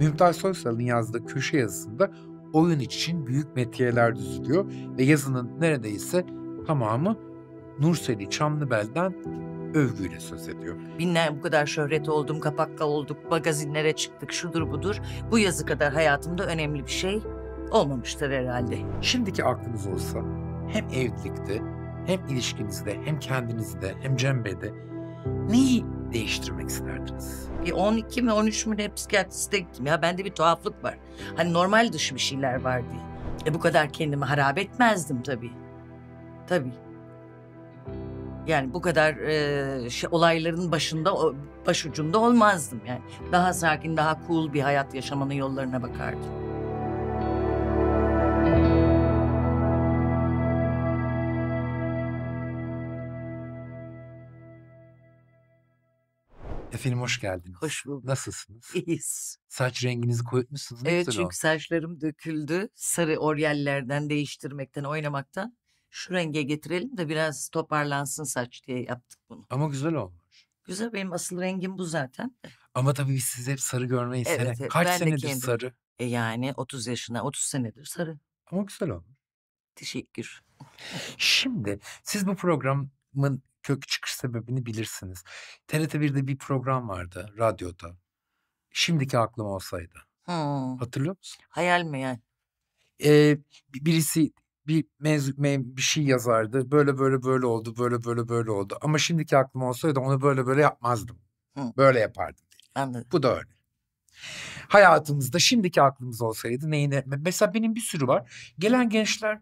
Mümtaz Soysal'ın yazdığı köşe yazısında oyun için büyük metiyeler düzülüyor ve yazının neredeyse tamamı Nurseli Çamlıbel'den övgüyle söz ediyor. Binler bu kadar şöhret oldum, kapakka olduk, magazinlere çıktık, şudur budur. Bu yazı kadar hayatımda önemli bir şey olmamıştır herhalde. Şimdiki aklınız olsa hem evlilikte hem ilişkinizde hem kendinizde hem Cembe'de neyi değiştirmek isterdiniz? Bir 12 mi 13 mü ne psikiyatriste gittim ya bende bir tuhaflık var. Hani normal dışı bir şeyler var diye. E bu kadar kendimi harap etmezdim tabii. Tabii. Yani bu kadar e, şey, olayların başında, başucunda olmazdım yani. Daha sakin, daha cool bir hayat yaşamanın yollarına bakardım. Efendim hoş geldiniz. Hoş bulduk. Nasılsınız? İyiyiz. Saç renginizi koyutmuşsunuz. Ne evet çünkü o. saçlarım döküldü. Sarı oryallerden değiştirmekten, oynamaktan. Şu renge getirelim de biraz toparlansın saç diye yaptık bunu. Ama güzel olmuş. Güzel benim asıl rengim bu zaten. Ama tabii biz siz hep sarı görmeyi evet, sene. Evet, Kaç senedir kendim, sarı? E yani 30 yaşına 30 senedir sarı. Ama güzel olmuş. Teşekkür. Şimdi siz bu programın kök çıkış sebebini bilirsiniz. TRT1'de bir program vardı radyoda. Şimdiki aklım olsaydı. Hmm. Hatırlıyor musun? Hayal meyal. Ee, birisi bir mevzu, mev, bir şey yazardı. Böyle böyle böyle oldu, böyle böyle böyle oldu. Ama şimdiki aklım olsaydı onu böyle böyle yapmazdım. Hı. Böyle yapardım. Anladım. Bu da öyle. Hayatımızda şimdiki aklımız olsaydı neyine... Mesela benim bir sürü var. Gelen gençler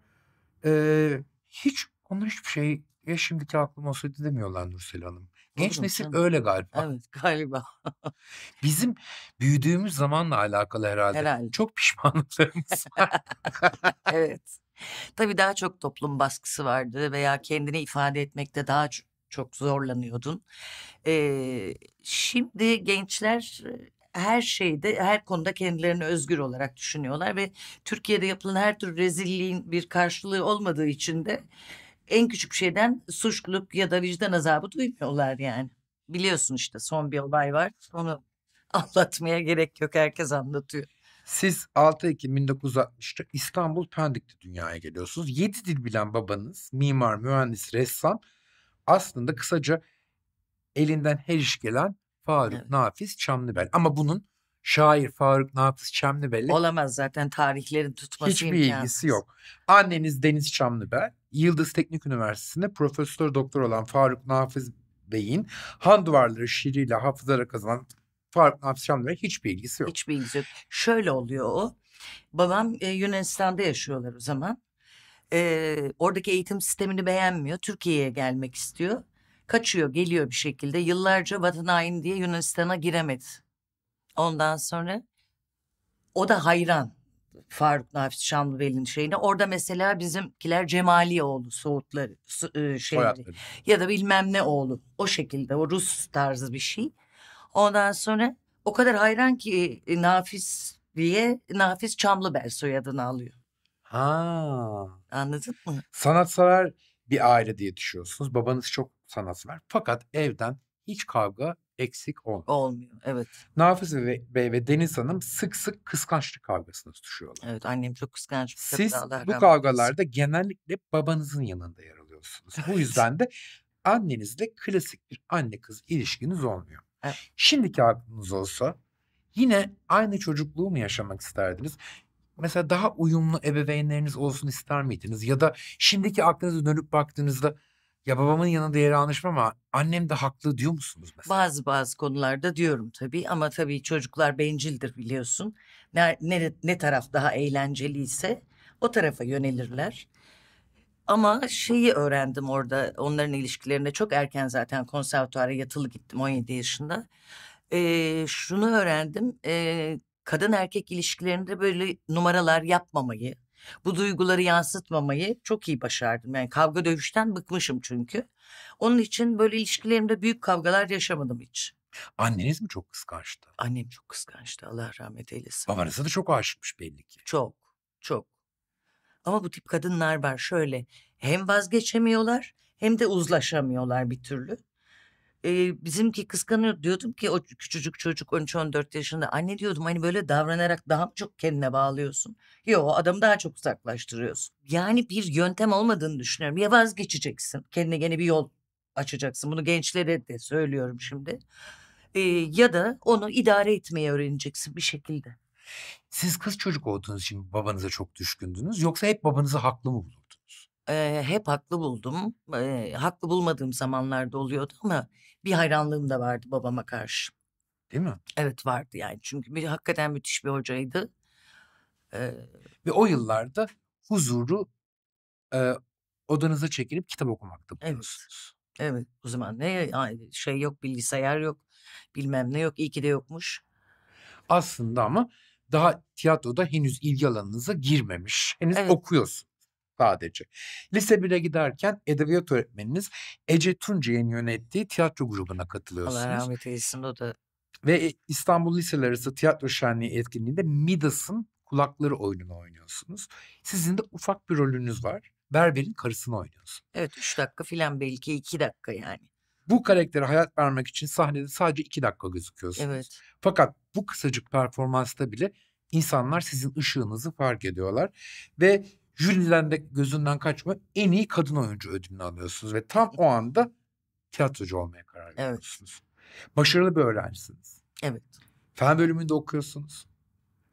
e, hiç onlar hiçbir şey ya şimdiki aklım olsaydı demiyorlar Nursel Hanım. Genç Olur, nesil sen... öyle galiba. Evet galiba. Bizim büyüdüğümüz zamanla alakalı herhalde. Herhalde. Çok pişmanlıklarımız var. evet. Tabii daha çok toplum baskısı vardı veya kendini ifade etmekte daha çok zorlanıyordun. Ee, şimdi gençler her şeyde her konuda kendilerini özgür olarak düşünüyorlar ve Türkiye'de yapılan her tür rezilliğin bir karşılığı olmadığı için de en küçük şeyden suçluluk ya da vicdan azabı duymuyorlar yani. Biliyorsun işte son bir olay var. Onu anlatmaya gerek yok. Herkes anlatıyor. Siz 6 Ekim 1960'ta İstanbul Pendik'te dünyaya geliyorsunuz. Yedi dil bilen babanız mimar, mühendis, ressam aslında kısaca elinden her iş gelen Faruk evet. Nafiz Çamlıbel. Ama bunun şair Faruk Nafiz Çamlıbel'le... Olamaz zaten tarihlerin tutması Hiçbir imkansız. ilgisi yok. Anneniz Deniz Çamlıbel, Yıldız Teknik Üniversitesi'nde profesör doktor olan Faruk Nafiz Bey'in Han Duvarları şiiriyle hafızalara kazanan Faruk Nafiz Şamlı'ya hiçbir ilgisi yok. Hiçbir ilgisi yok. Şöyle oluyor o. Babam e, Yunanistan'da yaşıyorlar o zaman. E, oradaki eğitim sistemini beğenmiyor. Türkiye'ye gelmek istiyor. Kaçıyor geliyor bir şekilde. Yıllarca vatan hain diye Yunanistan'a giremedi. Ondan sonra o da hayran. Faruk Nafiz Şamlıbel'in şeyini, Orada mesela bizimkiler Cemalioğlu soğutları e, şeyleri ya da bilmem ne oğlu. O şekilde o Rus tarzı bir şey. Ondan sonra o kadar hayran ki e, Nafiz diye Nafiz Çamlıbel soyadını alıyor. Ha. Anladın mı? Sanatsever bir aile diye düşüyorsunuz. Babanız çok sanatsever. Fakat evden hiç kavga eksik olmuyor. Olmuyor evet. Nafiz Bey ve Deniz Hanım sık sık kıskançlık kavgasına tutuşuyorlar. Evet annem çok kıskanç. Siz bu kavgalarda genellikle babanızın yanında yer alıyorsunuz. Evet. Bu yüzden de annenizle klasik bir anne kız ilişkiniz olmuyor. Evet. Şimdiki aklınız olsa yine aynı çocukluğu mu yaşamak isterdiniz? Mesela daha uyumlu ebeveynleriniz olsun ister miydiniz? Ya da şimdiki aklınıza dönüp baktığınızda ya babamın yanında yer anlaşma ama annem de haklı diyor musunuz mesela? Bazı bazı konularda diyorum tabii ama tabii çocuklar bencildir biliyorsun. Ne, ne, ne taraf daha eğlenceliyse o tarafa yönelirler. Ama şeyi öğrendim orada onların ilişkilerine çok erken zaten konservatuara yatılı gittim 17 yaşında. Ee, şunu öğrendim e, kadın erkek ilişkilerinde böyle numaralar yapmamayı bu duyguları yansıtmamayı çok iyi başardım. Yani kavga dövüşten bıkmışım çünkü. Onun için böyle ilişkilerimde büyük kavgalar yaşamadım hiç. Anneniz mi çok kıskançtı? Annem çok kıskançtı Allah rahmet eylesin. Babanıza da çok aşıkmış belli ki. Çok, çok. Ama bu tip kadınlar var şöyle hem vazgeçemiyorlar hem de uzlaşamıyorlar bir türlü e, bizimki kıskanıyor diyordum ki o küçücük çocuk 13-14 yaşında anne diyordum hani böyle davranarak daha mı çok kendine bağlıyorsun? Yok adamı daha çok uzaklaştırıyorsun. Yani bir yöntem olmadığını düşünüyorum. Ya vazgeçeceksin kendine gene bir yol açacaksın. Bunu gençlere de söylüyorum şimdi. E, ya da onu idare etmeyi öğreneceksin bir şekilde. Siz kız çocuk olduğunuz için babanıza çok düşkündünüz yoksa hep babanızı haklı mı buldunuz? Eee, hep haklı buldum. Eee, haklı bulmadığım zamanlar da oluyordu ama bir hayranlığım da vardı babama karşı. Değil mi? Evet vardı yani çünkü bir, hakikaten müthiş bir hocaydı. Eee, Ve o yıllarda huzuru e, odanıza çekilip kitap okumaktı. Evet. evet o zaman ne yani şey yok bilgisayar yok bilmem ne yok iyi ki de yokmuş. Aslında ama daha tiyatroda henüz ilgi alanınıza girmemiş. Henüz Evet. okuyorsun sadece. Lise 1'e giderken edebiyat öğretmeniniz Ece Tuncay'ın yönettiği tiyatro grubuna katılıyorsunuz. Allah rahmet eylesin o da. Ve e, İstanbul Liseler Arası Tiyatro Şenliği etkinliğinde Midas'ın kulakları oyununu oynuyorsunuz. Sizin de ufak bir rolünüz var. Berber'in karısını oynuyorsunuz. Evet üç dakika filan belki iki dakika yani. Bu karaktere hayat vermek için sahnede sadece iki dakika gözüküyorsunuz. Evet. Fakat bu kısacık performansta bile insanlar sizin ışığınızı fark ediyorlar. Ve jüriden de gözünden kaçma en iyi kadın oyuncu ödülünü alıyorsunuz ve tam o anda tiyatrocu olmaya karar evet. veriyorsunuz. Başarılı bir öğrencisiniz. Evet. Fen bölümünde okuyorsunuz.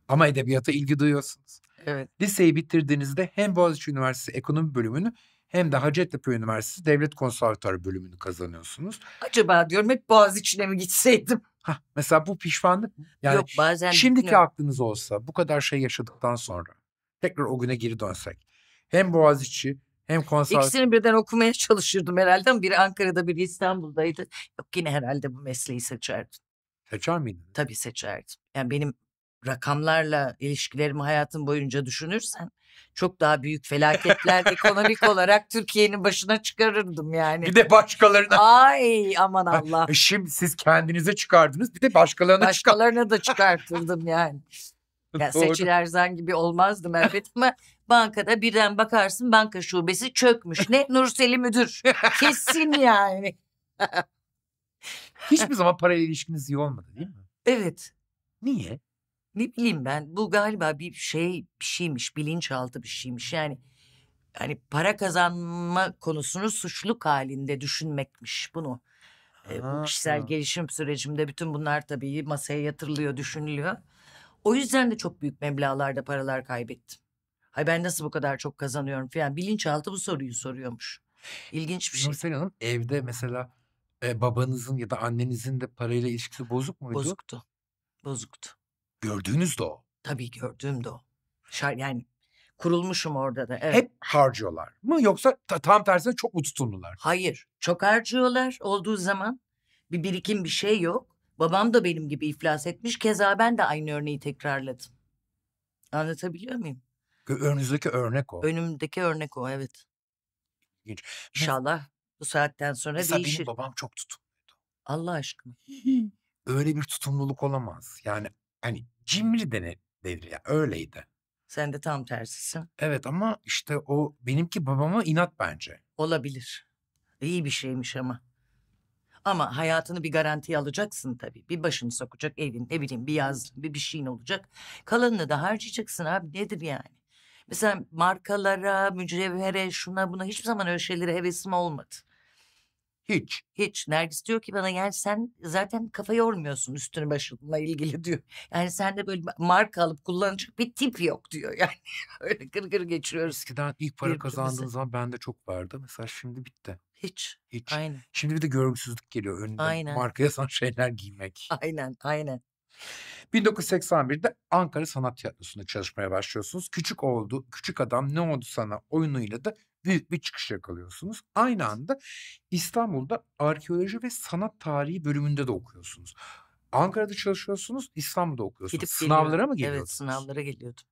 Ama edebiyata ilgi duyuyorsunuz. Evet. Liseyi bitirdiğinizde hem Boğaziçi Üniversitesi Ekonomi bölümünü hem de Hacettepe Üniversitesi Devlet Konservatuarı bölümünü kazanıyorsunuz. Acaba diyorum hep Boğaziçi'ne mi gitseydim? Hah, mesela bu pişmanlık yani Yok, bazen şimdiki aklınız olsa bu kadar şey yaşadıktan sonra tekrar o güne geri dönsek. Hem Boğaziçi hem konser... İkisini birden okumaya çalışırdım herhalde ama biri Ankara'da biri İstanbul'daydı. Yok yine herhalde bu mesleği seçerdim. Seçer miydin? Tabii seçerdim. Yani benim rakamlarla ilişkilerimi hayatım boyunca düşünürsen çok daha büyük felaketler ekonomik olarak Türkiye'nin başına çıkarırdım yani. Bir de başkalarına. Ay aman Allah. E, şimdi siz kendinize çıkardınız bir de başkalarına Başkalarına çıkart da çıkartırdım yani. Ya Seçil Erzan gibi olmazdı Mehmet ama bankada birden bakarsın banka şubesi çökmüş. Ne Nurseli müdür. Kesin yani. Hiçbir zaman parayla ilişkiniz iyi olmadı değil mi? Evet. Niye? Ne bileyim ben bu galiba bir şey bir şeymiş bilinçaltı bir şeymiş yani hani para kazanma konusunu suçluk halinde düşünmekmiş bunu. E, bu kişisel gelişim sürecimde bütün bunlar tabii masaya yatırılıyor, düşünülüyor. O yüzden de çok büyük meblağlarda paralar kaybettim. Hay ben nasıl bu kadar çok kazanıyorum falan. Bilinçaltı bu soruyu soruyormuş. İlginç bir şey. Nursel Hanım evde mesela e, babanızın ya da annenizin de parayla ilişkisi bozuk muydu? Bozuktu. Bozuktu. Gördüğünüz de o. Tabii gördüğüm de o. Şar yani kurulmuşum orada da. Evet. Hep harcıyorlar mı yoksa ta tam tersine çok mu tutumlular? Hayır. Çok harcıyorlar olduğu zaman. Bir birikim bir şey yok. Babam da benim gibi iflas etmiş. Keza ben de aynı örneği tekrarladım. Anlatabiliyor muyum? Önünüzdeki örnek o. Önümdeki örnek o evet. İlginç. İnşallah bu saatten sonra Mesela değişir. benim babam çok tutumluydu. Allah aşkına. Öyle bir tutumluluk olamaz. Yani hani cimri denir, denir ya öyleydi. Sen de tam tersisin. Evet ama işte o benimki babama inat bence. Olabilir. İyi bir şeymiş ama. Ama hayatını bir garantiye alacaksın tabii. Bir başını sokacak evin ne bileyim bir yaz bir, bir şeyin olacak. Kalanını da harcayacaksın abi nedir yani? Mesela markalara, mücevhere, şuna buna hiçbir zaman öyle şeylere hevesim olmadı. Hiç. Hiç. Nergis diyor ki bana yani sen zaten kafa yormuyorsun üstünü başınla ilgili diyor. Yani sen de böyle marka alıp kullanacak bir tip yok diyor yani. öyle gır gır geçiriyoruz. Eskiden ilk para Birbirimize. kazandığın zaman ben de çok vardı. Mesela şimdi bitti. Hiç. Hiç. Aynen. Şimdi bir de görgüsüzlük geliyor önünde. Aynen. Marka yazan şeyler giymek. Aynen, aynen. 1981'de Ankara Sanat Tiyatrosu'nda çalışmaya başlıyorsunuz. Küçük oldu, küçük adam ne oldu sana oyunuyla da büyük bir çıkış yakalıyorsunuz. Aynı anda İstanbul'da arkeoloji ve sanat tarihi bölümünde de okuyorsunuz. Ankara'da çalışıyorsunuz, İstanbul'da okuyorsunuz. Gidip sınavlara geliyorum. mı geliyorsunuz? Evet, sınavlara geliyordum.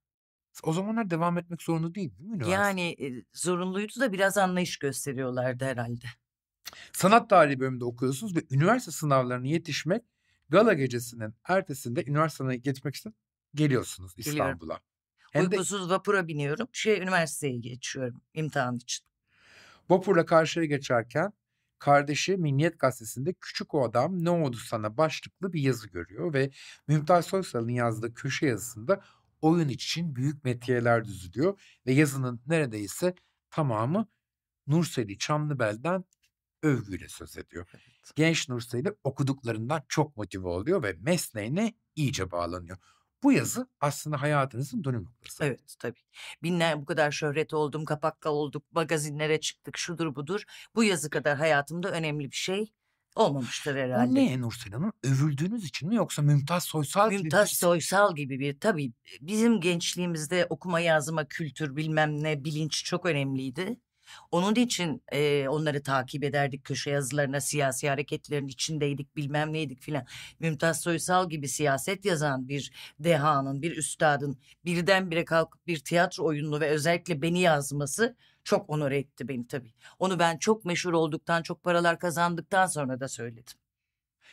O zamanlar devam etmek zorunda değil değil mi üniversite? Yani zorunluydu da biraz anlayış gösteriyorlardı herhalde. Sanat tarihi bölümünde okuyorsunuz ve üniversite sınavlarına yetişmek gala gecesinin ertesinde üniversiteye geçmek için geliyorsunuz İstanbul'a. Hem Uykusuz de... vapura biniyorum. Şey üniversiteye geçiyorum imtihan için. Vapurla karşıya geçerken kardeşi Milliyet Gazetesi'nde Küçük O Adam Ne Oldu Sana başlıklı bir yazı görüyor ve Mümtaz Soysal'ın yazdığı köşe yazısında oyun için büyük metiyeler düzülüyor ve yazının neredeyse tamamı Nurseli Çamlıbel'den övgüyle söz ediyor. Evet. Genç Nurseli okuduklarından çok motive oluyor ve mesleğine iyice bağlanıyor. Bu yazı aslında hayatınızın dönüm noktası. Evet tabii. Binler bu kadar şöhret oldum, kapakta olduk, magazinlere çıktık, şudur budur. Bu yazı kadar hayatımda önemli bir şey Olmamıştır herhalde. ne Nursel Hanım? Övüldüğünüz için mi yoksa Mümtaz Soysal gibi? Mümtaz Soysal gibi bir tabii bizim gençliğimizde okuma yazma kültür bilmem ne bilinç çok önemliydi. Onun için e, onları takip ederdik köşe yazılarına siyasi hareketlerin içindeydik bilmem neydik filan. Mümtaz Soysal gibi siyaset yazan bir dehanın bir üstadın birdenbire kalkıp bir tiyatro oyununu ve özellikle beni yazması çok onur etti beni tabii. Onu ben çok meşhur olduktan, çok paralar kazandıktan sonra da söyledim.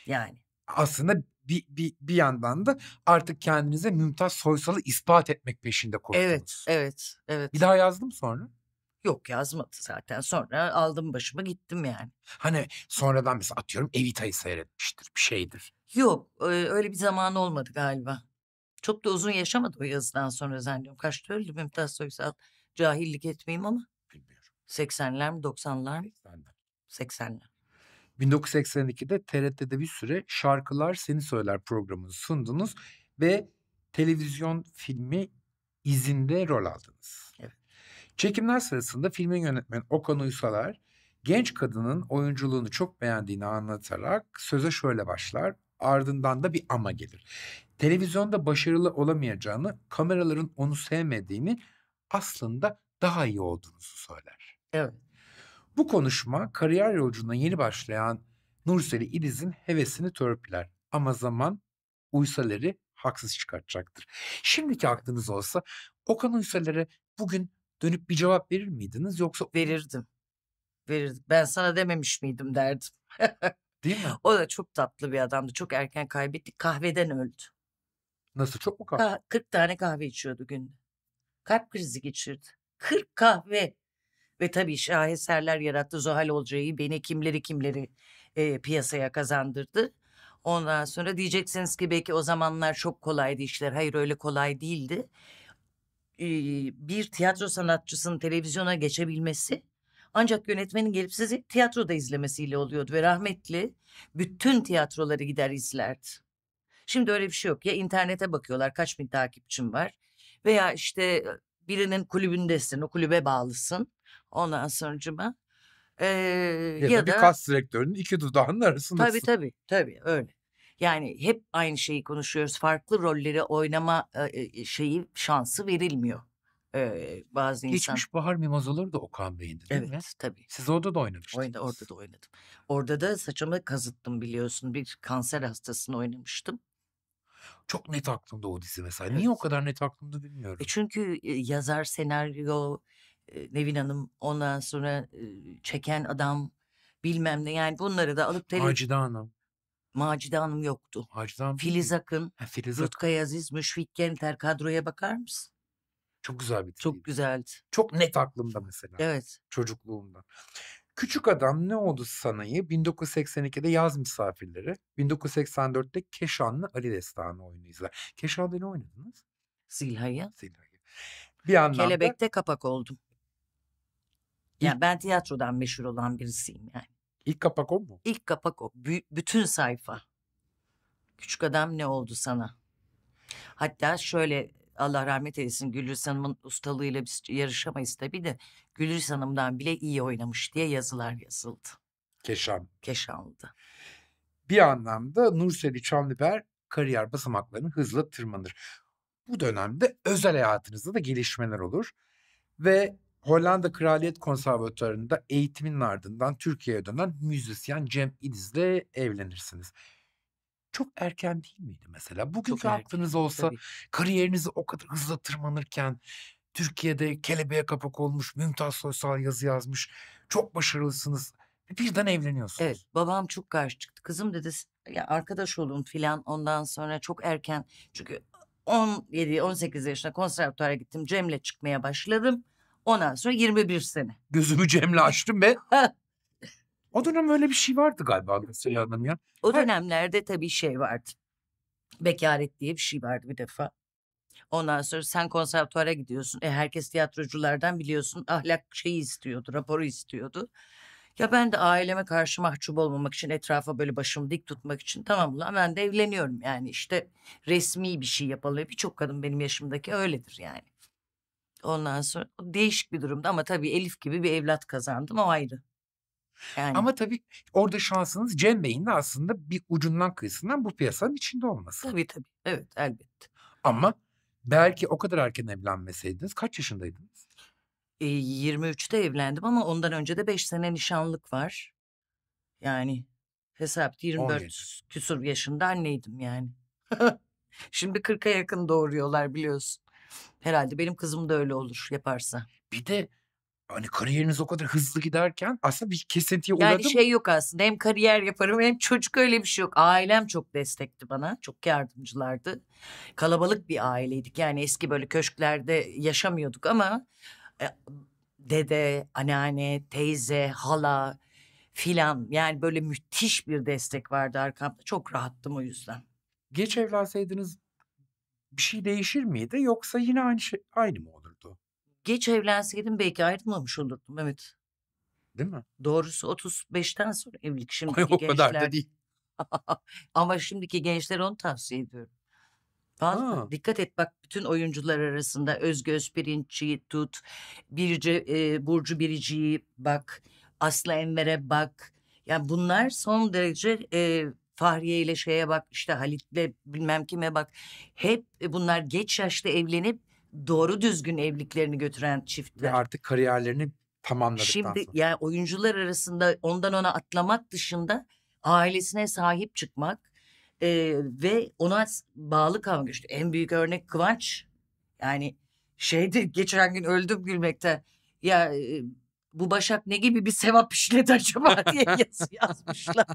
Yani. Aslında bir, bir, bir yandan da artık kendinize Mümtaz Soysal'ı ispat etmek peşinde koştunuz. Evet, evet, evet. Bir daha yazdım sonra. Yok yazmadı zaten. Sonra aldım başıma gittim yani. Hani sonradan mesela atıyorum Evita'yı seyretmiştir bir şeydir. Yok e, öyle bir zaman olmadı galiba. Çok da uzun yaşamadı o yazıdan sonra zannediyorum. Kaçtı öldü Mümtaz Soysal? Cahillik etmeyeyim ama. 80'ler mi 90'lar mı? 80'ler. 80'ler. 1982'de TRT'de bir süre Şarkılar Seni Söyler programını sundunuz ve televizyon filmi izinde rol aldınız. Evet. Çekimler sırasında filmin yönetmeni Okan Uysalar genç kadının oyunculuğunu çok beğendiğini anlatarak söze şöyle başlar. Ardından da bir ama gelir. Televizyonda başarılı olamayacağını, kameraların onu sevmediğini, aslında daha iyi olduğunuzu söyler. Evet. Bu konuşma kariyer yolculuğuna yeni başlayan Nurseli İliz'in hevesini törpüler. Ama zaman Uysaler'i haksız çıkartacaktır. Şimdiki aklınız olsa Okan Uysaler'e bugün dönüp bir cevap verir miydiniz yoksa... Verirdim. Verirdim. Ben sana dememiş miydim derdim. Değil mi? O da çok tatlı bir adamdı. Çok erken kaybettik. Kahveden öldü. Nasıl çok mu kahve? Ka- 40 tane kahve içiyordu günde. Kalp krizi geçirdi. 40 kahve. Ve tabii şaheserler yarattı. Zuhal Olcay'ı beni kimleri kimleri e, piyasaya kazandırdı. Ondan sonra diyeceksiniz ki belki o zamanlar çok kolaydı işler. Hayır öyle kolay değildi. Ee, bir tiyatro sanatçısının televizyona geçebilmesi ancak yönetmenin gelip sizi tiyatroda izlemesiyle oluyordu ve rahmetli bütün tiyatroları gider izlerdi. Şimdi öyle bir şey yok. Ya internete bakıyorlar kaç bin takipçim var veya işte birinin kulübündesin o kulübe bağlısın. Ondan sonucuma. Ee, ya, ya da, da bir kas direktörünün iki dudağının arasındasın. Tabii tabii tabii öyle. Yani hep aynı şeyi konuşuyoruz. Farklı rolleri oynama e, şeyi şansı verilmiyor e, bazı Geçmiş insan. Geçmiş bahar mimozaları da Okan Bey'indi değil evet, mi? Evet tabii. Siz orada da oynamıştınız. Oyna, orada da oynadım. Orada da saçımı kazıttım biliyorsun. Bir kanser hastasını oynamıştım. Çok net aklımda o dizi mesela. Evet. Niye o kadar net aklımda bilmiyorum. E çünkü yazar, senaryo, Nevin Hanım ondan sonra çeken adam bilmem ne yani bunları da alıp tele... Macide Hanım. Macide Hanım yoktu. Macide Hanım. Filiz Akın. Ha, Filiz Akın. Rutkay Aziz, Müşfik Genter kadroya bakar mısın? Çok güzel bir Çok güzeldi. Çok net aklımda mesela. Evet. Çocukluğumda. Küçük Adam Ne Oldu Sana'yı 1982'de Yaz Misafirleri, 1984'te Keşanlı Ali Destanı oyunu izler. Keşan'da ne oynadınız? Zilha'yı. Zilha'yı. Bir yandan Kelebekte kapak oldum. Yani ben tiyatrodan meşhur olan birisiyim yani. İlk kapak o mu? İlk kapak o. B- bütün sayfa. Küçük adam ne oldu sana? Hatta şöyle Allah rahmet eylesin Gülriz Hanım'ın ustalığıyla biz yarışamayız tabii de Gülriz Hanım'dan bile iyi oynamış diye yazılar yazıldı. Keşan. Keşanlı'da. Bir anlamda Nurseli Çamlıber kariyer basamaklarını hızla tırmanır. Bu dönemde özel hayatınızda da gelişmeler olur ve Hollanda Kraliyet Konservatuarı'nda eğitimin ardından Türkiye'ye dönen müzisyen Cem İdiz'le evlenirsiniz. Çok erken değil miydi mesela? Bugünkü Çok aklınız erken, olsa tabii. kariyerinizi o kadar hızlı tırmanırken Türkiye'de kelebeğe kapak olmuş, Mümtaz Soysal yazı yazmış. Çok başarılısınız. Birden evleniyorsunuz. Evet babam çok karşı çıktı. Kızım dedi ya arkadaş olun filan ondan sonra çok erken. Çünkü 17-18 yaşına konservatuara gittim. Cem'le çıkmaya başladım. Ondan sonra 21 sene. Gözümü Cem'le açtım ve o dönem öyle bir şey vardı galiba Gülsel Hanım ya. O dönemlerde tabii şey vardı. Bekaret diye bir şey vardı bir defa. Ondan sonra sen konservatuara gidiyorsun. E, herkes tiyatroculardan biliyorsun ahlak şeyi istiyordu, raporu istiyordu. Ya ben de aileme karşı mahcup olmamak için etrafa böyle başımı dik tutmak için tamam lan ben de evleniyorum yani işte resmi bir şey yapalım. Birçok kadın benim yaşımdaki öyledir yani. Ondan sonra değişik bir durumda ama tabii Elif gibi bir evlat kazandım o ayrı. Yani. Ama tabii orada şansınız Cem Bey'in de aslında bir ucundan kıyısından bu piyasanın içinde olması. Tabii tabii. Evet elbette. Ama belki o kadar erken evlenmeseydiniz kaç yaşındaydınız? E, ee, 23'te evlendim ama ondan önce de 5 sene nişanlık var. Yani hesap 24 17. küsur yaşında anneydim yani. Şimdi 40'a yakın doğuruyorlar biliyorsun. Herhalde benim kızım da öyle olur yaparsa. Bir de hani kariyeriniz o kadar hızlı giderken aslında bir kesintiye uğradım. Yani şey yok aslında hem kariyer yaparım hem çocuk öyle bir şey yok. Ailem çok destekti bana. Çok yardımcılardı. Kalabalık bir aileydik. Yani eski böyle köşklerde yaşamıyorduk ama e, dede, anneanne, teyze, hala filan yani böyle müthiş bir destek vardı arkamda. Çok rahattım o yüzden. Geç evlenseydiniz bir şey değişir miydi yoksa yine aynı şey aynı mı olurdu? Geç evlenseydim belki ayrılmamış olurdum Mehmet. Değil mi? Doğrusu 35'ten sonra evlilik şimdiki Ay, o gençler. O kadar da değil. Ama şimdiki gençler onu tavsiye ediyorum. Vallahi dikkat et bak bütün oyuncular arasında Özge Özpirinç'i tut, Birce, e, Burcu Birici'yi bak, Aslı Enver'e bak. Yani bunlar son derece e, Fahriye ile şeye bak işte Halit ile bilmem kime bak. Hep e, bunlar geç yaşta evlenip doğru düzgün evliliklerini götüren çiftler. Ve artık kariyerlerini tamamladıktan Şimdi, sonra. yani oyuncular arasında ondan ona atlamak dışında ailesine sahip çıkmak e, ve ona bağlı kalmak. İşte en büyük örnek Kıvanç. Yani şeydi geçen gün öldüm gülmekte Ya e, bu Başak ne gibi bir sevap işledi acaba diye yazı yazmışlar.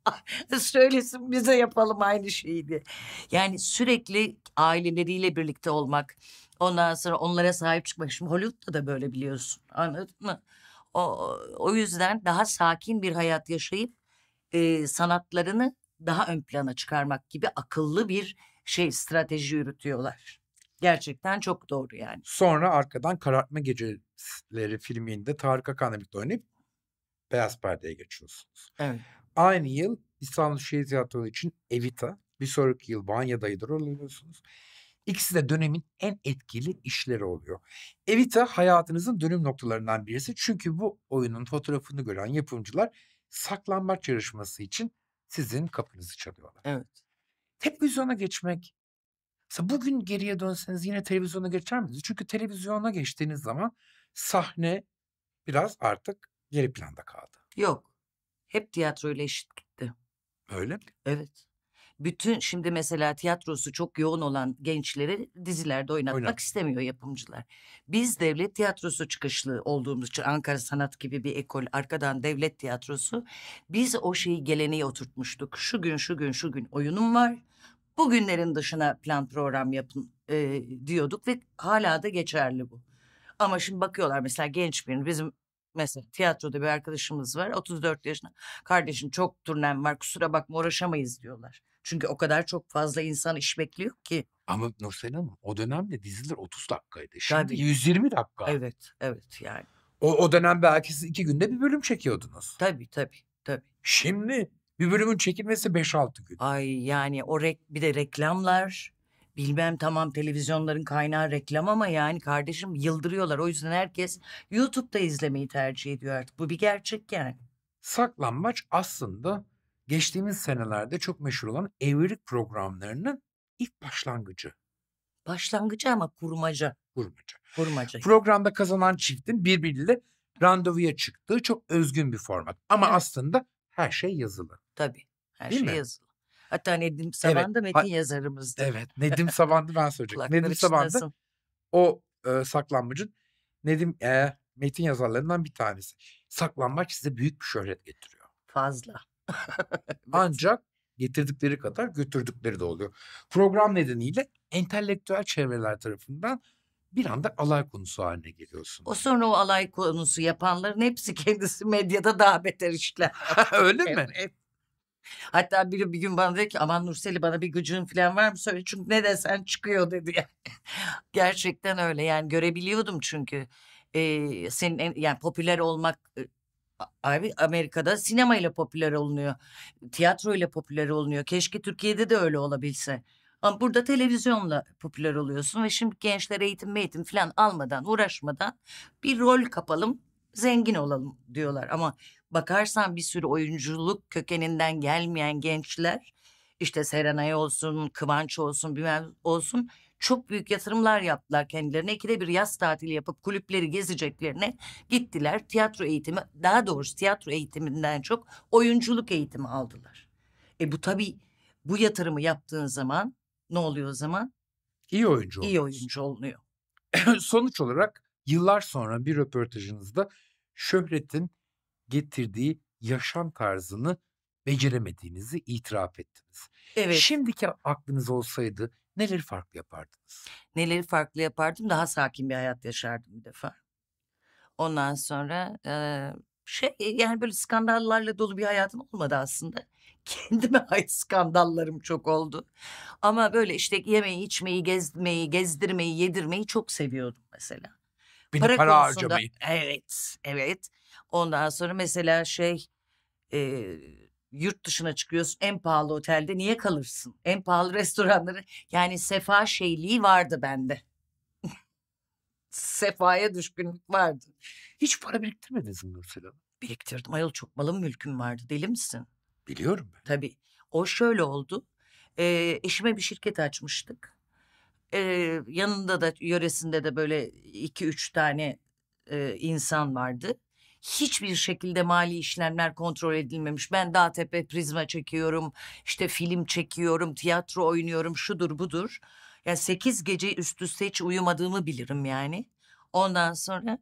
Söylesin bize yapalım aynı şeyi diye. Yani sürekli aileleriyle birlikte olmak, ondan sonra onlara sahip çıkmak. Şimdi Hollywood'da da böyle biliyorsun anladın mı? O, o yüzden daha sakin bir hayat yaşayıp e, sanatlarını daha ön plana çıkarmak gibi akıllı bir şey strateji yürütüyorlar. Gerçekten çok doğru yani. Sonra arkadan Karartma Geceleri filminde Tarık Akan'la birlikte oynayıp Beyaz Perde'ye geçiyorsunuz. Evet. Aynı yıl İstanbul Şehir Tiyatrosu için Evita. Bir sonraki yıl Vanya'daydı rol alıyorsunuz. İkisi de dönemin en etkili işleri oluyor. Evita hayatınızın dönüm noktalarından birisi. Çünkü bu oyunun fotoğrafını gören yapımcılar saklanmaç yarışması için sizin kapınızı çalıyorlar. Evet. Televizyona geçmek Mesela bugün geriye dönseniz yine televizyona geçer miydiniz? Çünkü televizyona geçtiğiniz zaman sahne biraz artık geri planda kaldı. Yok. Hep tiyatroyla eşit gitti. Öyle mi? Evet. Bütün şimdi mesela tiyatrosu çok yoğun olan gençleri dizilerde oynatmak Oynat. istemiyor yapımcılar. Biz devlet tiyatrosu çıkışlı olduğumuz için Ankara Sanat gibi bir ekol arkadan devlet tiyatrosu biz o şeyi geleneği oturtmuştuk. Şu gün şu gün şu gün oyunum var bugünlerin dışına plan program yapın e, diyorduk ve hala da geçerli bu. Ama şimdi bakıyorlar mesela genç birini bizim mesela tiyatroda bir arkadaşımız var 34 yaşında kardeşim çok turnem var kusura bakma uğraşamayız diyorlar. Çünkü o kadar çok fazla insan iş bekliyor ki. Ama Nursel Hanım o dönemde diziler 30 dakikaydı. Şimdi Tabii. 120 dakika. Evet evet yani. O, o dönem belki siz iki günde bir bölüm çekiyordunuz. Tabii tabii tabii. Şimdi bir bölümün çekilmesi 5-6 gün. Ay yani o rek, bir de reklamlar. Bilmem tamam televizyonların kaynağı reklam ama yani kardeşim yıldırıyorlar. O yüzden herkes YouTube'da izlemeyi tercih ediyor artık. Bu bir gerçek yani. Saklanmaç aslında geçtiğimiz senelerde çok meşhur olan evlilik programlarının ilk başlangıcı. Başlangıcı ama kurmaca. Kurmaca. Kurmaca. Programda kazanan çiftin birbiriyle randevuya çıktığı çok özgün bir format. Ama evet. aslında her şey yazılı. Tabii. Her Değil şey mi? yazılı. Hatta Nedim Sabandı evet. metin yazarımızdı. Evet. Nedim Sabandı ben söyleyeceğim. Nedim Sabandı o e, saklanmacın Nedim e, metin yazarlarından bir tanesi. Saklanmak size büyük bir şöhret getiriyor. Fazla. Ancak getirdikleri kadar götürdükleri de oluyor. Program nedeniyle entelektüel çevreler tarafından bir anda alay konusu haline geliyorsun. O sonra o alay konusu yapanların hepsi kendisi medyada daha beter işler. Öyle mi? Evet. Hatta biri bir gün bana dedi ki aman Nurseli bana bir gücün falan var mı söyle. Çünkü ne desen çıkıyor dedi. Gerçekten öyle yani görebiliyordum çünkü. Ee, senin en, yani popüler olmak abi Amerika'da sinemayla popüler olunuyor. tiyatro ile popüler olunuyor. Keşke Türkiye'de de öyle olabilse. Ama burada televizyonla popüler oluyorsun ve şimdi gençlere eğitim eğitim falan almadan uğraşmadan bir rol kapalım zengin olalım diyorlar. Ama bakarsan bir sürü oyunculuk kökeninden gelmeyen gençler işte Serenay olsun, Kıvanç olsun, bilmem olsun çok büyük yatırımlar yaptılar kendilerine. İkide bir yaz tatili yapıp kulüpleri gezeceklerine gittiler. Tiyatro eğitimi, daha doğrusu tiyatro eğitiminden çok oyunculuk eğitimi aldılar. E bu tabii bu yatırımı yaptığın zaman ne oluyor o zaman? İyi oyuncu oluyor. İyi oyuncu olunuyor Sonuç olarak Yıllar sonra bir röportajınızda şöhretin getirdiği yaşam tarzını beceremediğinizi itiraf ettiniz. Evet. Şimdiki aklınız olsaydı neleri farklı yapardınız? Neleri farklı yapardım? Daha sakin bir hayat yaşardım bir defa. Ondan sonra şey yani böyle skandallarla dolu bir hayatım olmadı aslında. Kendime ait skandallarım çok oldu. Ama böyle işte yemeği, içmeyi, gezmeyi, gezdirmeyi, yedirmeyi çok seviyordum mesela. Bir para, de para harcamayı. Evet, evet. Ondan sonra mesela şey e, yurt dışına çıkıyorsun en pahalı otelde niye kalırsın? En pahalı restoranları yani sefa şeyliği vardı bende. Sefaya düşkünlük vardı. Hiç para biriktirmediniz mi mesela? Biriktirdim ayol çok malım mülküm vardı deli misin? Biliyorum ben. Tabii o şöyle oldu. E, eşime bir şirket açmıştık e, yanında da yöresinde de böyle iki üç tane e, insan vardı. Hiçbir şekilde mali işlemler kontrol edilmemiş. Ben daha tepe prizma çekiyorum, işte film çekiyorum, tiyatro oynuyorum, şudur budur. Ya yani 8 gece üst üste hiç uyumadığımı bilirim yani. Ondan sonra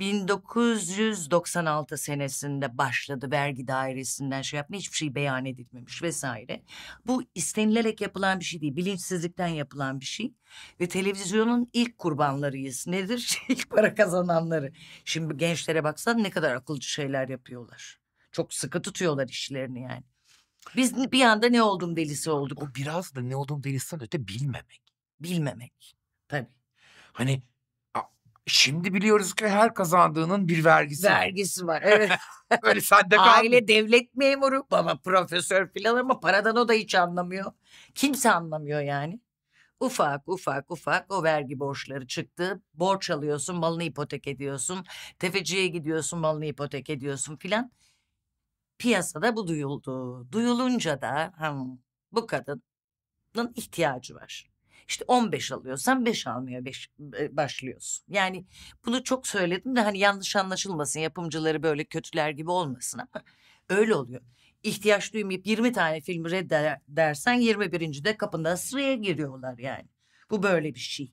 1996 senesinde başladı vergi dairesinden şey yapma hiçbir şey beyan edilmemiş vesaire. Bu istenilerek yapılan bir şey değil bilinçsizlikten yapılan bir şey ve televizyonun ilk kurbanlarıyız nedir şey, ilk para kazananları. Şimdi gençlere baksan ne kadar akılcı şeyler yapıyorlar çok sıkı tutuyorlar işlerini yani. Biz bir anda ne oldum delisi olduk. O biraz da ne olduğum delisinden öte bilmemek. Bilmemek tabii. Hani Şimdi biliyoruz ki her kazandığının bir vergisi, vergisi var. evet. Öyle sende kaldı. Aile devlet memuru baba profesör falan ama paradan o da hiç anlamıyor. Kimse anlamıyor yani. Ufak ufak ufak o vergi borçları çıktı. Borç alıyorsun malını ipotek ediyorsun. Tefeciye gidiyorsun malını ipotek ediyorsun filan. Piyasada bu duyuldu. Duyulunca da hem, bu kadının ihtiyacı var. İşte 15 alıyorsan 5 almaya beş, e, başlıyorsun. Yani bunu çok söyledim de hani yanlış anlaşılmasın yapımcıları böyle kötüler gibi olmasın ama öyle oluyor. İhtiyaç duymayıp 20 tane filmi reddedersen 21. de kapında sıraya giriyorlar yani. Bu böyle bir şey.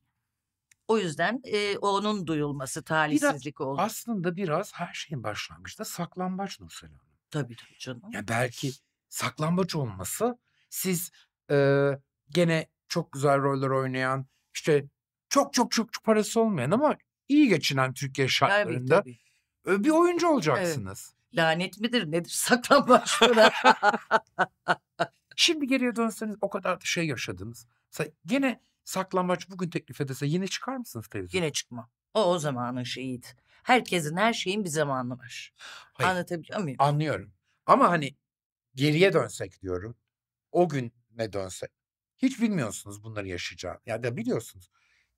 O yüzden e, onun duyulması talihsizlik biraz, oldu. Aslında biraz her şeyin başlangıçta saklambaç Nursel Hanım. Tabii tabii canım. Ya belki saklambaç olması siz e, gene çok güzel roller oynayan, işte çok çok çok çok parası olmayan ama iyi geçinen Türkiye şartlarında tabii, tabii. E, bir oyuncu olacaksınız. Evet. Lanet midir nedir saklanmaç Şimdi geriye dönseniz o kadar da şey yaşadınız. Mesela gene saklambaç bugün teklif edese yine çıkar mısınız televizyona? Yine çıkma. O o zamanın şeyiydi. Herkesin her şeyin bir zamanı var. Hayır, Anlatabiliyor muyum? Anlıyorum. Ama hani geriye dönsek diyorum. O gün ne dönsek. Hiç bilmiyorsunuz bunları yaşayacağını. Ya da biliyorsunuz.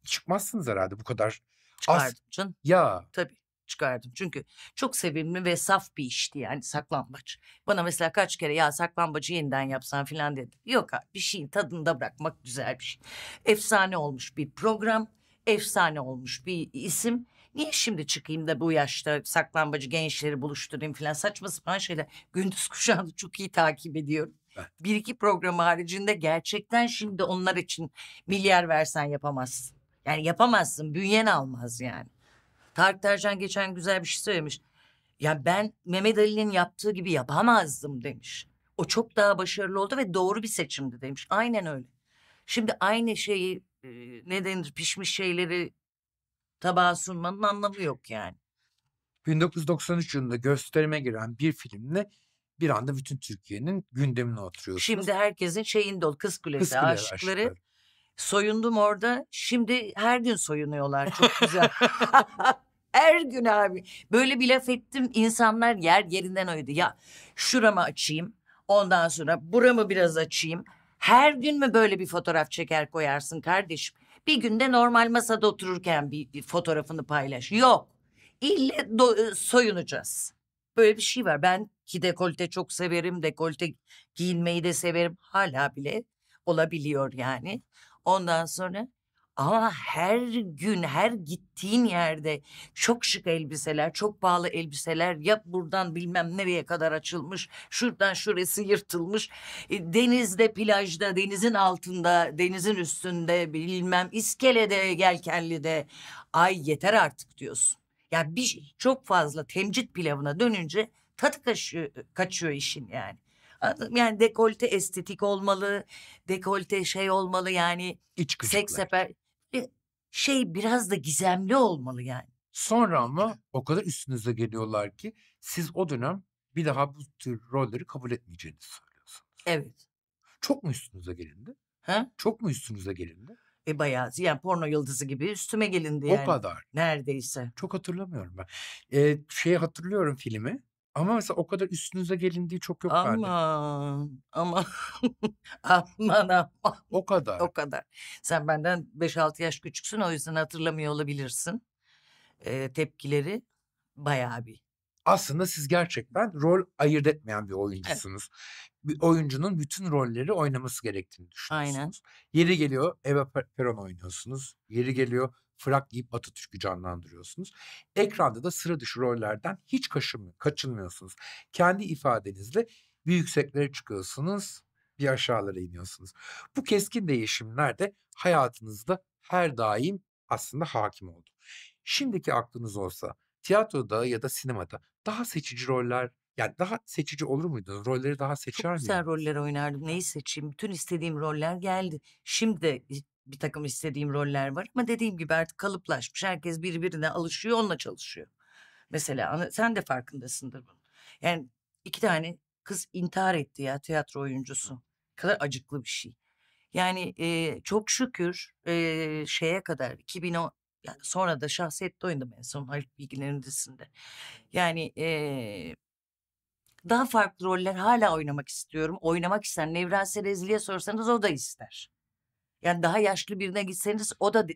Çıkmazsınız herhalde bu kadar. Çıkardım As- canım. Ya. Tabii çıkardım. Çünkü çok sevimli ve saf bir işti yani saklambaç. Bana mesela kaç kere ya saklambacı yeniden yapsan filan dedi. Yok abi bir şeyin tadında bırakmak güzel bir şey. Efsane olmuş bir program, efsane olmuş bir isim. Niye şimdi çıkayım da bu yaşta saklambacı gençleri buluşturayım filan saçma sapan şeyler. Gündüz kuşağını çok iyi takip ediyorum. Evet. Bir iki programı haricinde gerçekten şimdi onlar için milyar versen yapamazsın. Yani yapamazsın. Bünyen almaz yani. Tarık Tercan geçen güzel bir şey söylemiş. Ya ben Mehmet Ali'nin yaptığı gibi yapamazdım demiş. O çok daha başarılı oldu ve doğru bir seçimdi demiş. Aynen öyle. Şimdi aynı şeyi e, ne denir pişmiş şeyleri tabağa sunmanın anlamı yok yani. 1993 yılında gösterime giren bir filmle bir anda bütün Türkiye'nin gündemine oturuyorsunuz. Şimdi herkesin şeyin dolu Kız Kulesi, Kız Kulesi aşıkları. aşıkları. Soyundum orada. Şimdi her gün soyunuyorlar. Çok güzel. her gün abi. Böyle bir laf ettim. insanlar yer yerinden oydu. Ya şuramı açayım. Ondan sonra buramı biraz açayım. Her gün mü böyle bir fotoğraf çeker koyarsın kardeşim? Bir günde normal masada otururken bir, bir fotoğrafını paylaş. Yok. İlle do- e, soyunacağız. Böyle bir şey var. Ben ki dekolte çok severim. Dekolte giyinmeyi de severim. Hala bile olabiliyor yani. Ondan sonra ama her gün, her gittiğin yerde çok şık elbiseler, çok pahalı elbiseler. Yap buradan bilmem nereye kadar açılmış, şuradan şurası yırtılmış. E, denizde, plajda, denizin altında, denizin üstünde bilmem iskelede, gelkenli de Ay yeter artık diyorsun. Ya bir çok fazla temcit pilavına dönünce tadı kaçıyor, kaçıyor işin yani. Yani dekolte estetik olmalı, dekolte şey olmalı yani. İç Seks sefer şey biraz da gizemli olmalı yani. Sonra ama o kadar üstünüze geliyorlar ki siz o dönem bir daha bu tür rolleri kabul etmeyeceğinizi söylüyorsunuz. Evet. Çok mu üstünüze gelindi? Ha? Çok mu üstünüze gelindi? E bayağı yani porno yıldızı gibi üstüme gelindi yani. O kadar. Neredeyse. Çok hatırlamıyorum ben. Ee, şeyi hatırlıyorum filmi. Ama mesela o kadar üstünüze gelindiği çok yok aman, bende. Aman aman aman O kadar. O kadar. Sen benden 5-6 yaş küçüksün o yüzden hatırlamıyor olabilirsin. Ee, tepkileri bayağı bir aslında siz gerçekten rol ayırt etmeyen bir oyuncusunuz. Evet. Bir oyuncunun bütün rolleri oynaması gerektiğini düşünüyorsunuz. Aynen. Yeri geliyor Eva Peron oynuyorsunuz. Yeri geliyor frak giyip Atatürk'ü canlandırıyorsunuz. Ekranda da sıra dışı rollerden hiç kaçınmıyorsunuz. Kendi ifadenizle bir yükseklere çıkıyorsunuz, bir aşağılara iniyorsunuz. Bu keskin değişimler de hayatınızda her daim aslında hakim oldu. Şimdiki aklınız olsa tiyatroda ya da sinemada daha seçici roller yani daha seçici olur muydunuz? Rolleri daha seçer miydiniz? Çok güzel miydiniz? roller oynardım. Neyi seçeyim? Bütün istediğim roller geldi. Şimdi de bir takım istediğim roller var ama dediğim gibi artık kalıplaşmış. Herkes birbirine alışıyor, onunla çalışıyor. Mesela sen de farkındasındır bunun. Yani iki tane kız intihar etti ya tiyatro oyuncusu. kadar acıklı bir şey. Yani e, çok şükür e, şeye kadar 2010 yani sonra da şahsiyette oynadım en son Haluk Bilginer'in dizisinde. Yani ee, daha farklı roller hala oynamak istiyorum. Oynamak ister. Nevrensel Ezli'ye sorsanız o da ister. Yani daha yaşlı birine gitseniz o da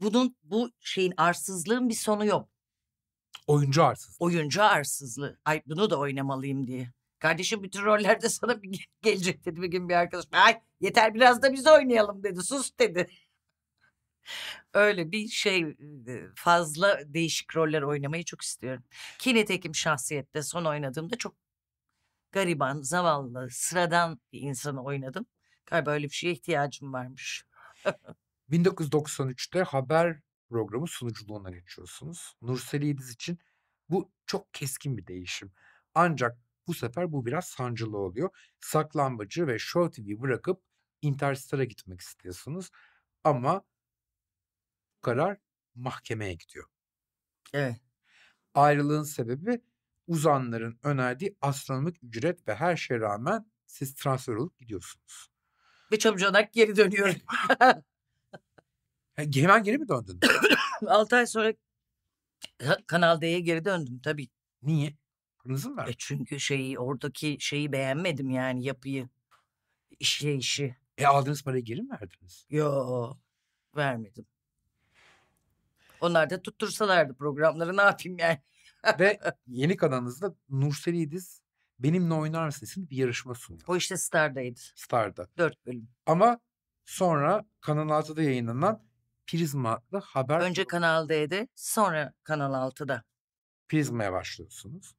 bunun bu şeyin arsızlığın bir sonu yok. Oyuncu arsızlığı. Oyuncu arsızlığı. Ay bunu da oynamalıyım diye. Kardeşim bütün rollerde sana bir gelecek dedi bir gün bir arkadaş. Ay yeter biraz da biz oynayalım dedi. Sus dedi. Öyle bir şey fazla değişik roller oynamayı çok istiyorum. Ki nitekim şahsiyette son oynadığımda çok gariban, zavallı, sıradan bir insanı oynadım. Galiba öyle bir şeye ihtiyacım varmış. 1993'te haber programı sunuculuğuna geçiyorsunuz. Nursel İdiz için bu çok keskin bir değişim. Ancak bu sefer bu biraz sancılı oluyor. Saklambacı ve Show TV bırakıp Interstellar'a gitmek istiyorsunuz. Ama karar mahkemeye gidiyor. Evet. Ayrılığın sebebi uzanların önerdiği astronomik ücret ve her şeye rağmen siz transfer olup gidiyorsunuz. Ve çabucu geri dönüyorum. Hemen geri mi döndün? 6 ay sonra Kanal D'ye geri döndüm tabii. Niye? Kırmızı mı E çünkü şeyi oradaki şeyi beğenmedim yani yapıyı. işleyişi. E aldığınız parayı geri mi verdiniz? Yo vermedim. Onlar da tuttursalardı programları ne yapayım yani. Ve yeni kanalınızda Nursel İdiz benimle oynar mısın isimli bir yarışma sunuyor. O işte Star'daydı. Star'da. Dört bölüm. Ama sonra Kanal 6'da yayınlanan Prizma adlı haber... Önce Kanal D'de sonra Kanal 6'da. Prizma'ya başlıyorsunuz.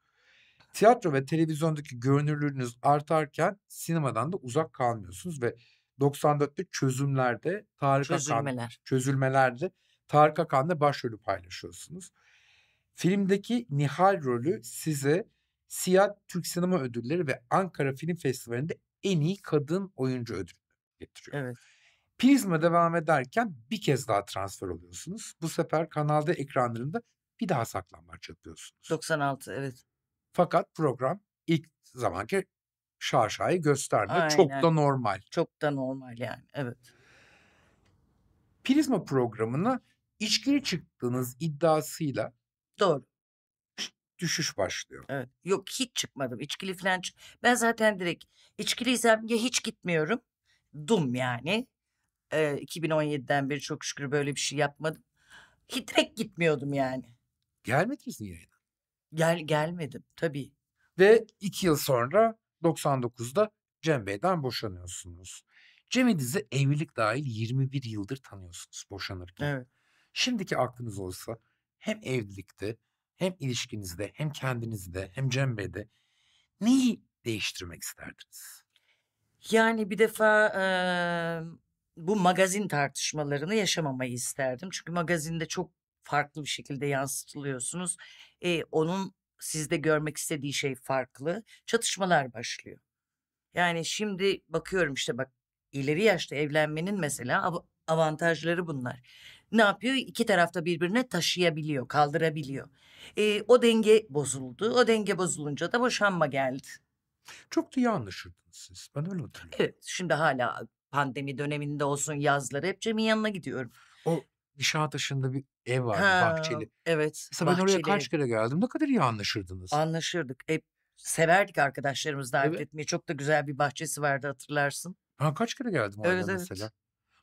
Tiyatro ve televizyondaki görünürlüğünüz artarken sinemadan da uzak kalmıyorsunuz ve 94'te çözümlerde Tarık Çözülmeler. Akan çözülmelerde Tarık Akan'la başrolü paylaşıyorsunuz. Filmdeki Nihal rolü size Siyah Türk Sinema Ödülleri ve Ankara Film Festivali'nde en iyi kadın oyuncu ödülünü getiriyor. Evet. Prizma devam ederken bir kez daha transfer oluyorsunuz. Bu sefer kanalda ekranlarında bir daha saklanma yapıyorsunuz. 96 evet. Fakat program ilk zamanki şaşayı göstermiyor. Aynen. Çok da normal. Çok da normal yani evet. Prizma programını içkiye çıktığınız iddiasıyla Doğru. düşüş başlıyor. Evet. Yok hiç çıkmadım. içkili falan Ben zaten direkt içkiliysem ya hiç gitmiyorum. Dum yani. Ee, 2017'den beri çok şükür böyle bir şey yapmadım. Hiç direkt gitmiyordum yani. Gelmedi misin yayına? Gel gelmedim tabii. Ve iki yıl sonra 99'da Cem Bey'den boşanıyorsunuz. Cem'i dizi evlilik dahil 21 yıldır tanıyorsunuz boşanırken. Evet. Şimdiki aklınız olsa hem evlilikte hem ilişkinizde hem kendinizde hem Cem Bey'de neyi değiştirmek isterdiniz? Yani bir defa e, bu magazin tartışmalarını yaşamamayı isterdim. Çünkü magazinde çok farklı bir şekilde yansıtılıyorsunuz. E, onun sizde görmek istediği şey farklı. Çatışmalar başlıyor. Yani şimdi bakıyorum işte bak ileri yaşta evlenmenin mesela av- avantajları bunlar ne yapıyor? İki tarafta birbirine taşıyabiliyor, kaldırabiliyor. E, o denge bozuldu. O denge bozulunca da boşanma geldi. Çok da iyi anlaşırdınız siz. Ben öyle hatırlıyorum. Evet, şimdi hala pandemi döneminde olsun yazları hep Cem'in yanına gidiyorum. O Nişantaşı'nda bir ev vardı ha, bahçeli. Evet. Mesela bahçeli. ben oraya kaç kere geldim ne kadar iyi anlaşırdınız. Anlaşırdık. E, severdik arkadaşlarımızı davet evet. etmeye. Çok da güzel bir bahçesi vardı hatırlarsın. Ha kaç kere geldim orada evet, mesela. Evet.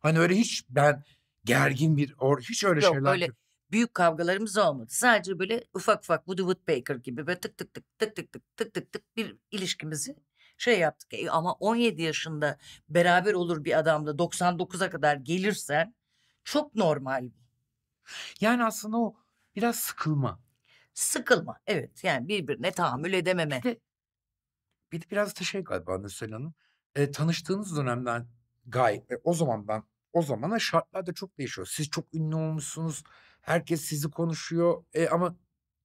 Hani öyle hiç ben gergin bir or hiç öyle Yok, şeyler. Öyle büyük kavgalarımız olmadı. Sadece böyle ufak ufak Woody Woodpecker gibi böyle tık tık tık tık tık tık tık tık tık bir ilişkimizi şey yaptık. E, ama 17 yaşında beraber olur bir adamla 99'a kadar gelirsen çok normal bu. Yani aslında o biraz sıkılma. Sıkılma evet yani birbirine tahammül edememe. Bir de, bir de biraz da şey galiba Nursel Hanım. E, tanıştığınız dönemden gay, e, o zamandan o zamana şartlar da çok değişiyor. Siz çok ünlü olmuşsunuz. Herkes sizi konuşuyor. E, ama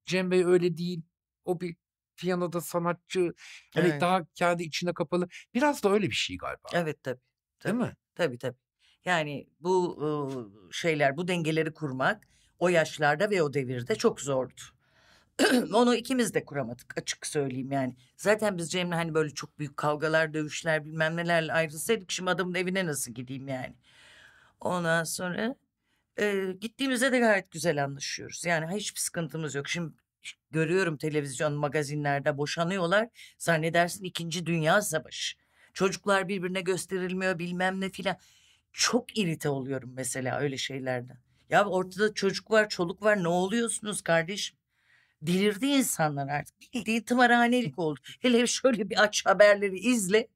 Cem Bey öyle değil. O bir piyanoda sanatçı. Hani daha kendi içine kapalı. Biraz da öyle bir şey galiba. Evet tabii. tabii. Değil mi? Tabii tabii. Yani bu şeyler, bu dengeleri kurmak o yaşlarda ve o devirde çok zordu. Onu ikimiz de kuramadık açık söyleyeyim yani. Zaten biz Cem'le hani böyle çok büyük kavgalar, dövüşler bilmem nelerle ayrılsaydık şimdi adamın evine nasıl gideyim yani. Ondan sonra e, gittiğimizde de gayet güzel anlaşıyoruz. Yani hiçbir sıkıntımız yok. Şimdi görüyorum televizyon magazinlerde boşanıyorlar. Zannedersin ikinci dünya savaşı. Çocuklar birbirine gösterilmiyor bilmem ne filan. Çok irite oluyorum mesela öyle şeylerden. Ya ortada çocuk var, çoluk var. Ne oluyorsunuz kardeşim? Delirdi insanlar artık. Bildiğin tımarhanelik oldu. Hele şöyle bir aç haberleri izle.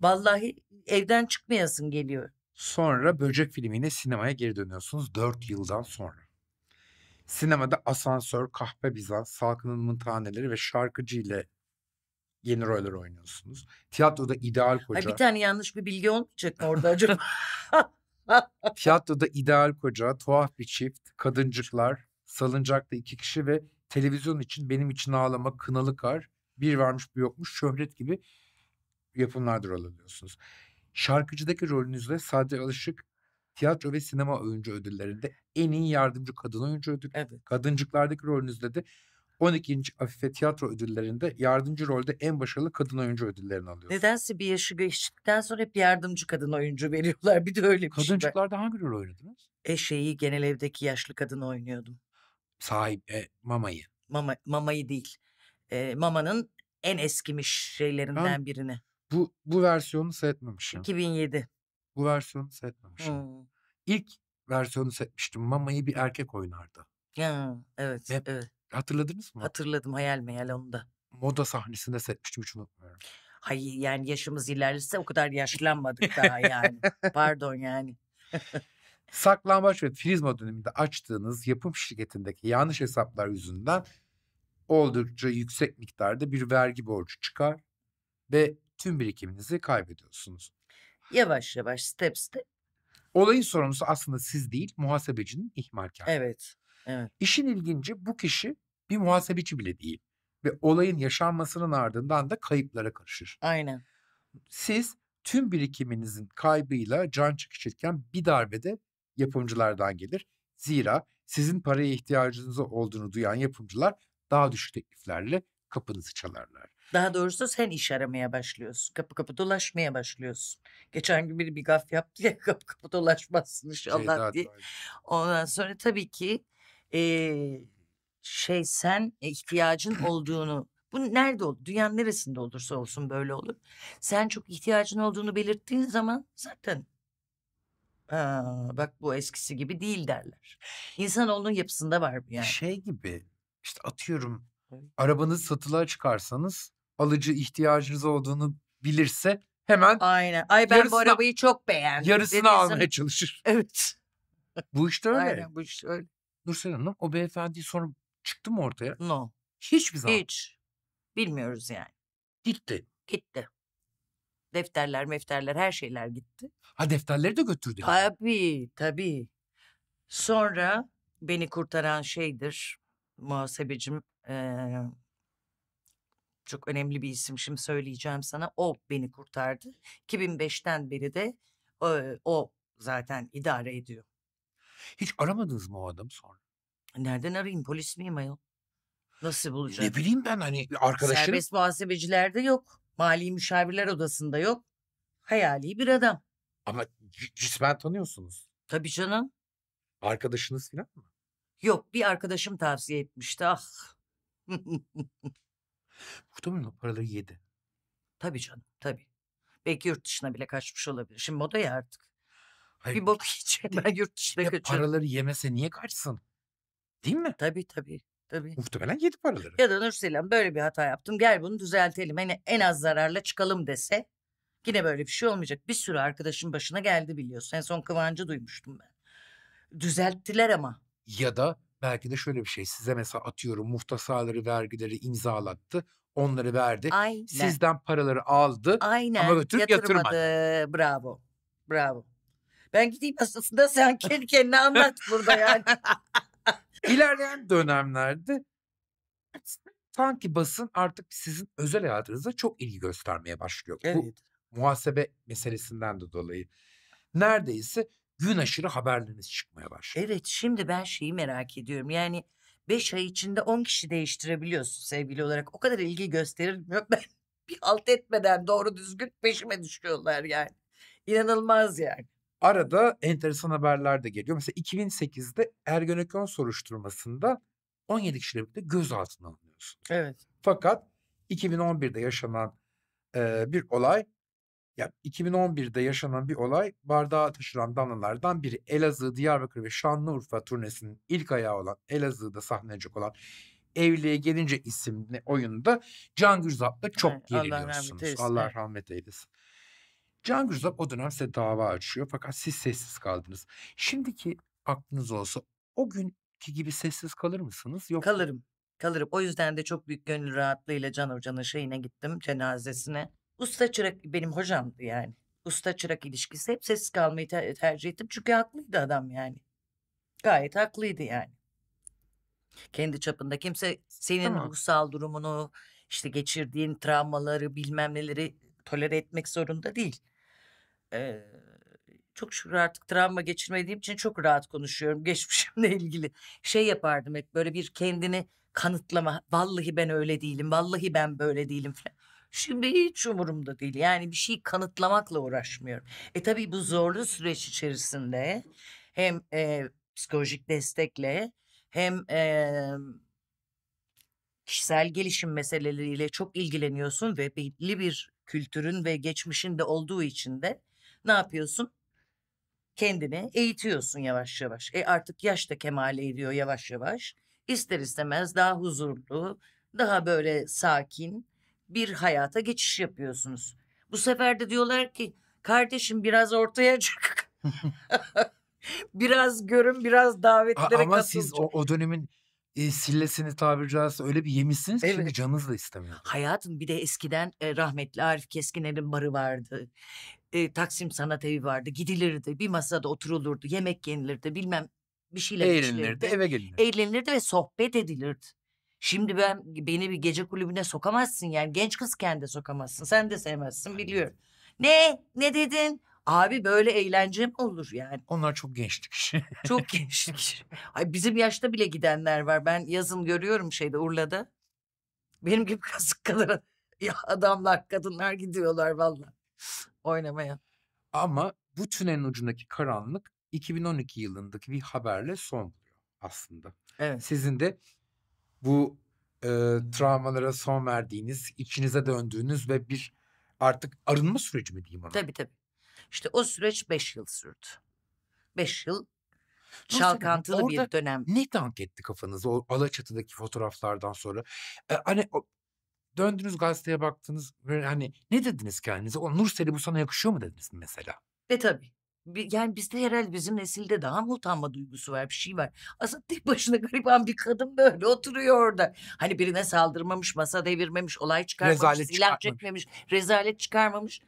Vallahi evden çıkmayasın geliyor. Sonra Böcek filmiyle sinemaya geri dönüyorsunuz 4 yıldan sonra. Sinemada Asansör, Kahpe Bizans, Salkın'ın Taneleri ve Şarkıcı ile yeni roller oynuyorsunuz. Tiyatroda ideal koca. Ay bir tane yanlış bir bilgi olmayacak mı orada acaba? Tiyatroda ideal koca, tuhaf bir çift, kadıncıklar, salıncakta iki kişi ve televizyon için benim için ağlama, kınalı kar, bir varmış bir yokmuş, şöhret gibi yapımlardır alınıyorsunuz. Şarkıcıdaki rolünüzle sadece Alışık tiyatro ve sinema oyuncu ödüllerinde en iyi yardımcı kadın oyuncu ödülü. Evet. Kadıncıklardaki rolünüzle de 12. Afife Tiyatro Ödülleri'nde yardımcı rolde en başarılı kadın oyuncu ödüllerini alıyor. Nedense bir yaşı geçtikten sonra hep yardımcı kadın oyuncu veriyorlar. Bir de öyle bir şey Kadıncıklarda şey hangi rol oynadınız? E şeyi genel evdeki yaşlı kadın oynuyordum. Sahip, e, mamayı. Mama, mamayı değil. E, mamanın en eskimiş şeylerinden ha. birini. Bu bu versiyonu seyretmemişim. 2007. Bu versiyonu seyretmemişim. Hmm. İlk versiyonu seyretmiştim. Mama'yı bir erkek oynardı. Ya, evet, Ve evet. Hatırladınız mı? Hatırladım hayal meyal onu Moda sahnesinde seyretmiştim hiç unutmuyorum. Hayır yani yaşımız ilerlese o kadar yaşlanmadık daha yani. Pardon yani. Saklambaç ve Frizma döneminde açtığınız yapım şirketindeki yanlış hesaplar yüzünden oldukça yüksek miktarda bir vergi borcu çıkar ve tüm birikiminizi kaybediyorsunuz. Yavaş yavaş step step. Olayın sorumlusu aslında siz değil muhasebecinin ihmalkarı. Evet. Evet. İşin ilginci bu kişi bir muhasebeci bile değil ve olayın yaşanmasının ardından da kayıplara karışır. Aynen. Siz tüm birikiminizin kaybıyla can çekişirken bir darbe de yapımcılardan gelir. Zira sizin paraya ihtiyacınız olduğunu duyan yapımcılar daha düşük tekliflerle kapınızı çalarlar. Daha doğrusu sen iş aramaya başlıyorsun. Kapı kapı dolaşmaya başlıyorsun. Geçen gün biri bir gaf yaptı ya kapı kapı dolaşmazsın inşallah şey, diye. Ondan sonra tabii ki e, şey sen ihtiyacın olduğunu bu nerede olur? Dünyanın neresinde olursa olsun böyle olur. Sen çok ihtiyacın olduğunu belirttiğin zaman zaten Aa, bak bu eskisi gibi değil derler. İnsanoğlunun yapısında var bu yani. Şey gibi işte atıyorum arabanızı satılığa çıkarsanız alıcı ihtiyacınız olduğunu bilirse hemen Aynen. Ay ben yarısına, bu arabayı çok beğendim. Yarısını Denizim. almaya çalışır. Evet. bu işte öyle. Aynen bu işte öyle. Nursel Hanım o beyefendi sonra çıktı mı ortaya? No. Hiçbir zaman. Hiç. Bilmiyoruz yani. Gitti. Gitti. Defterler, mefterler her şeyler gitti. Ha defterleri de götürdü. Tabii, tabii. Sonra beni kurtaran şeydir muhasebecim ee, çok önemli bir isim şimdi söyleyeceğim sana. O beni kurtardı. 2005'ten beri de o, o zaten idare ediyor. Hiç aramadınız mı o adamı sonra? Nereden arayayım? Polis miyim ayol? Nasıl bulacağım? Ne bileyim ben hani arkadaşım Serbest muhasebecilerde yok. Mali müşavirler odasında yok. Hayali bir adam. Ama cismen tanıyorsunuz. Tabii canım. Arkadaşınız falan mı? Yok bir arkadaşım tavsiye etmişti. Ah Muhtemelen o paraları yedi. Tabii canım tabii. Belki yurt dışına bile kaçmış olabilir. Şimdi moda ya artık. Hayır, bir bok yiyecek ben yurt dışına ya kaçıyorum. Paraları yemese niye kaçsın? Değil mi? Tabii tabii. Tabii. Muhtemelen yedi paraları. Ya da Nurselam böyle bir hata yaptım gel bunu düzeltelim. Hani en az zararla çıkalım dese yine böyle bir şey olmayacak. Bir sürü arkadaşın başına geldi biliyorsun. En son Kıvancı duymuştum ben. Düzelttiler ama. Ya da Belki de şöyle bir şey size mesela atıyorum muhtasaları vergileri imzalattı. Onları verdi. Aynen. Sizden paraları aldı. Aynen. Ama götürüp yatırmadı. yatırmadı. Bravo. Bravo. Ben gideyim aslında sen kendi kendine anlat burada yani. İlerleyen dönemlerde sanki basın artık sizin özel hayatınıza çok ilgi göstermeye başlıyor. Evet. Bu muhasebe meselesinden de dolayı. Neredeyse gün aşırı haberleriniz çıkmaya başlıyor. Evet şimdi ben şeyi merak ediyorum. Yani beş ay içinde on kişi değiştirebiliyorsun sevgili olarak. O kadar ilgi gösterilmiyor. Ben bir alt etmeden doğru düzgün peşime düşüyorlar yani. İnanılmaz yani. Arada enteresan haberler de geliyor. Mesela 2008'de Ergenekon soruşturmasında 17 kişiyle birlikte gözaltına alınıyorsunuz. Evet. Fakat 2011'de yaşanan e, bir olay ya 2011'de yaşanan bir olay bardağa taşıran damlalardan biri. Elazığ, Diyarbakır ve Şanlıurfa turnesinin ilk ayağı olan Elazığ'da sahnelecek olan Evliye Gelince isimli oyunda Can Gürzap'la çok evet, geriliyorsunuz. Allah rahmet, Allah rahmet eylesin. Can Gürzap o dönem size dava açıyor fakat siz sessiz kaldınız. Şimdiki aklınız olsa o günkü gibi sessiz kalır mısınız? Yok. Kalırım. Kalırım. O yüzden de çok büyük gönül rahatlığıyla Can Hoca'nın şeyine gittim cenazesine. Usta çırak benim hocamdı yani. Usta çırak ilişkisi hep sessiz kalmayı ter- tercih ettim. Çünkü haklıydı adam yani. Gayet haklıydı yani. Kendi çapında kimse senin tamam. ruhsal durumunu, işte geçirdiğin travmaları bilmem neleri tolere etmek zorunda değil. Ee, çok şükür artık travma geçirmediğim için çok rahat konuşuyorum geçmişimle ilgili. Şey yapardım hep böyle bir kendini kanıtlama. Vallahi ben öyle değilim, vallahi ben böyle değilim falan. Şimdi hiç umurumda değil. Yani bir şey kanıtlamakla uğraşmıyorum. E tabii bu zorlu süreç içerisinde hem e, psikolojik destekle hem e, kişisel gelişim meseleleriyle çok ilgileniyorsun ve belli bir kültürün ve geçmişin de olduğu için de ne yapıyorsun? Kendini eğitiyorsun yavaş yavaş. E artık yaş da kemale ediyor yavaş yavaş. İster istemez daha huzurlu, daha böyle sakin, bir hayata geçiş yapıyorsunuz. Bu sefer de diyorlar ki kardeşim biraz ortaya çık. biraz görün biraz davetlere katıl. Ama katılın. siz o, o dönemin e, sillesini tabiri caizse öyle bir yemişsiniz ki evet. şimdi canınız da istemiyor. Hayatım bir de eskiden e, rahmetli Arif Keskiner'in barı vardı. E, Taksim Sanat Evi vardı. Gidilirdi bir masada oturulurdu yemek yenilirdi bilmem bir şeyler Eğlenilirdi eve gelinirdi. Eğlenilirdi ve sohbet edilirdi. Şimdi ben beni bir gece kulübüne sokamazsın yani. Genç kız kendi sokamazsın. Sen de sevmezsin biliyorum. Ne? Ne dedin? Abi böyle eğlence mi olur yani? Onlar çok gençlik işi. Çok gençlik işi. Ay bizim yaşta bile gidenler var. Ben yazın görüyorum şeyde Urla'da. Benim gibi kasık kalır ya adamlar, kadınlar gidiyorlar valla oynamaya. Ama bu tünelin ucundaki karanlık 2012 yılındaki bir haberle son buluyor aslında. Evet. Sizin de bu e, travmalara son verdiğiniz, içinize döndüğünüz ve bir artık arınma süreci mi diyeyim ona? Tabii tabii. İşte o süreç beş yıl sürdü. Beş yıl Nasıl çalkantılı Orada bir dönem. Ne tank etti kafanız o Alaçatı'daki fotoğraflardan sonra? Ee, hani o, döndünüz gazeteye baktınız hani ne dediniz kendinize? O Nursel'i bu sana yakışıyor mu dediniz mesela? Ve tabii yani bizde herhalde bizim nesilde daha mı utanma duygusu var bir şey var. Aslında tek başına gariban bir kadın böyle oturuyor orada. Hani birine saldırmamış, masa devirmemiş, olay çıkarmamış, rezalet silah çekmemiş, rezalet çıkarmamış.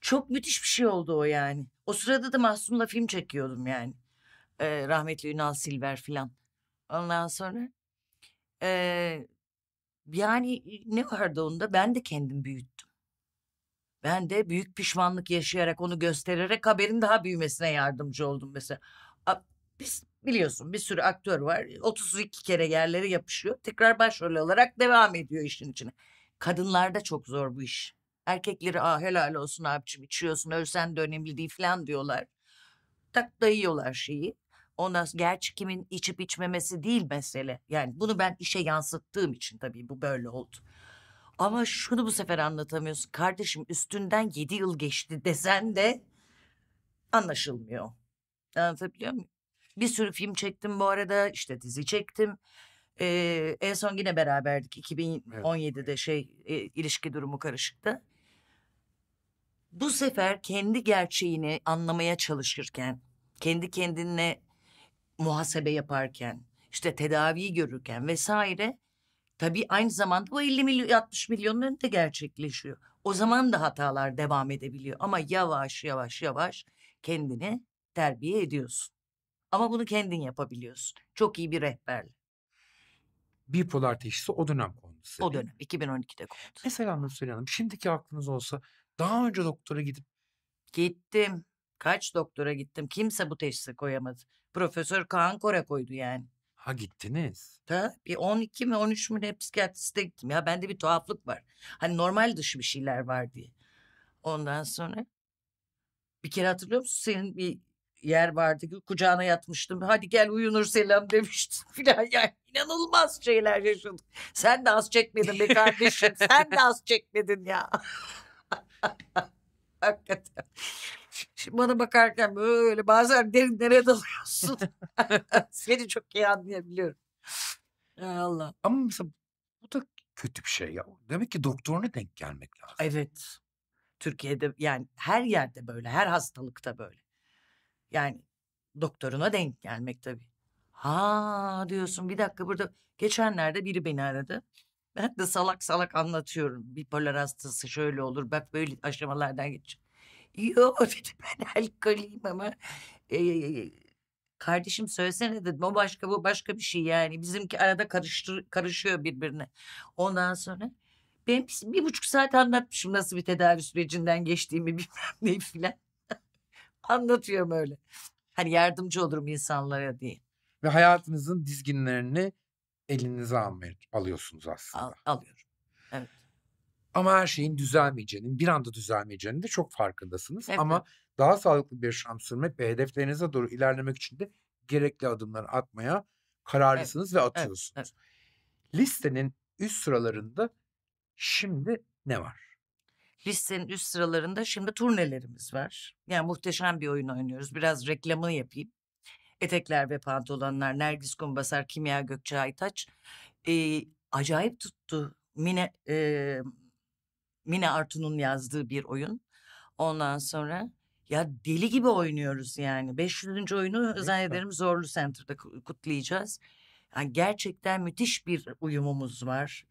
Çok müthiş bir şey oldu o yani. O sırada da Mahsun'la film çekiyordum yani. Ee, rahmetli Ünal Silver filan. Ondan sonra e, yani ne vardı onda ben de kendim büyüttüm ben de büyük pişmanlık yaşayarak onu göstererek haberin daha büyümesine yardımcı oldum mesela. biz biliyorsun bir sürü aktör var. 32 kere yerlere yapışıyor. Tekrar başrol olarak devam ediyor işin içine. Kadınlarda çok zor bu iş. Erkekleri ah helal olsun abicim içiyorsun ölsen de önemli değil falan diyorlar. Tak dayıyorlar şeyi. Ona sonra gerçi kimin içip içmemesi değil mesele. Yani bunu ben işe yansıttığım için tabii bu böyle oldu. Ama şunu bu sefer anlatamıyorsun. Kardeşim üstünden yedi yıl geçti desen de anlaşılmıyor. Anlatabiliyor muyum? Bir sürü film çektim bu arada. işte dizi çektim. Ee, en son yine beraberdik. 2017'de şey e, ilişki durumu karışıktı. Bu sefer kendi gerçeğini anlamaya çalışırken, kendi kendine muhasebe yaparken, işte tedaviyi görürken vesaire Tabii aynı zamanda bu 50 milyon 60 milyonun önünde gerçekleşiyor. O zaman da hatalar devam edebiliyor ama yavaş yavaş yavaş kendini terbiye ediyorsun. Ama bunu kendin yapabiliyorsun. Çok iyi bir rehberle. Bipolar teşhisi o dönem kondu. o dönem 2012'de kondu. Mesela Nursel Hanım şimdiki aklınız olsa daha önce doktora gidip... Gittim. Kaç doktora gittim. Kimse bu teşhisi koyamadı. Profesör Kaan Kora koydu yani. Ha gittiniz. Ta bir 12 mi 13 mü ne psikiyatriste gittim ya bende bir tuhaflık var. Hani normal dışı bir şeyler var diye. Ondan sonra bir kere hatırlıyor musun senin bir yer vardı ki kucağına yatmıştım. Hadi gel uyunur selam demiştin filan. Yani inanılmaz şeyler yaşadık. Sen de az çekmedin be kardeşim. Sen de az çekmedin ya. Hakikaten bana bakarken böyle bazen derinlere dalıyorsun. Seni çok iyi anlayabiliyorum. Allah. Ama mesela bu da kötü bir şey ya. Demek ki doktoruna denk gelmek lazım. Evet. Türkiye'de yani her yerde böyle, her hastalıkta böyle. Yani doktoruna denk gelmek tabii. Ha diyorsun bir dakika burada geçenlerde biri beni aradı. Ben de salak salak anlatıyorum. Bipolar hastası şöyle olur bak böyle aşamalardan geç. Yok dedim ben alkoliyim ama e, kardeşim söylesene dedim o başka bu başka bir şey yani bizimki arada karıştır, karışıyor birbirine. Ondan sonra ben bir buçuk saat anlatmışım nasıl bir tedavi sürecinden geçtiğimi bilmem ne filan. Anlatıyorum öyle. Hani yardımcı olurum insanlara diye. Ve hayatınızın dizginlerini elinize almaya, alıyorsunuz aslında. Al, alıyorum. Ama her şeyin düzelmeyeceğinin, bir anda düzelmeyeceğinin de çok farkındasınız. Evet. Ama daha sağlıklı bir yaşam sürmek ve hedeflerinize doğru ilerlemek için de gerekli adımları atmaya kararlısınız evet. ve atıyorsunuz. Evet. Evet. Listenin üst sıralarında şimdi ne var? listenin üst sıralarında şimdi turnelerimiz var. Yani muhteşem bir oyun oynuyoruz. Biraz reklamı yapayım. Etekler ve pantolonlar, Nergis Kumbasar, Kimya Gökçe Aytaç. E, acayip tuttu. Mine, e, Mine Artun'un yazdığı bir oyun. Ondan sonra ya deli gibi oynuyoruz yani. 500. oyunu zannederim Zorlu Center'da kutlayacağız. Yani gerçekten müthiş bir uyumumuz var.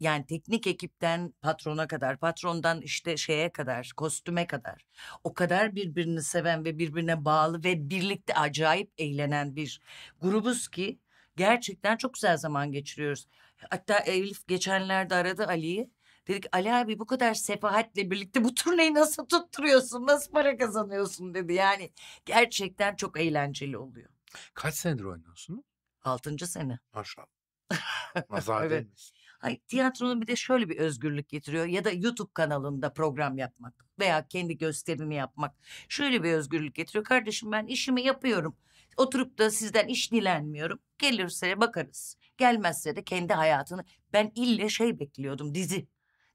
Yani teknik ekipten patrona kadar, patrondan işte şeye kadar, kostüme kadar. O kadar birbirini seven ve birbirine bağlı ve birlikte acayip eğlenen bir grubuz ki gerçekten çok güzel zaman geçiriyoruz. Hatta Elif geçenlerde aradı Ali'yi. Dedik Ali abi bu kadar sefahatle birlikte bu turneyi nasıl tutturuyorsun? Nasıl para kazanıyorsun dedi. Yani gerçekten çok eğlenceli oluyor. Kaç senedir oynuyorsunuz? Altıncı sene. Maşallah. Nazar evet. değmesin. Ay, tiyatronun bir de şöyle bir özgürlük getiriyor ya da YouTube kanalında program yapmak veya kendi gösterimi yapmak şöyle bir özgürlük getiriyor. Kardeşim ben işimi yapıyorum. Oturup da sizden iş dilenmiyorum. Gelirse bakarız. Gelmezse de kendi hayatını. Ben ille şey bekliyordum dizi.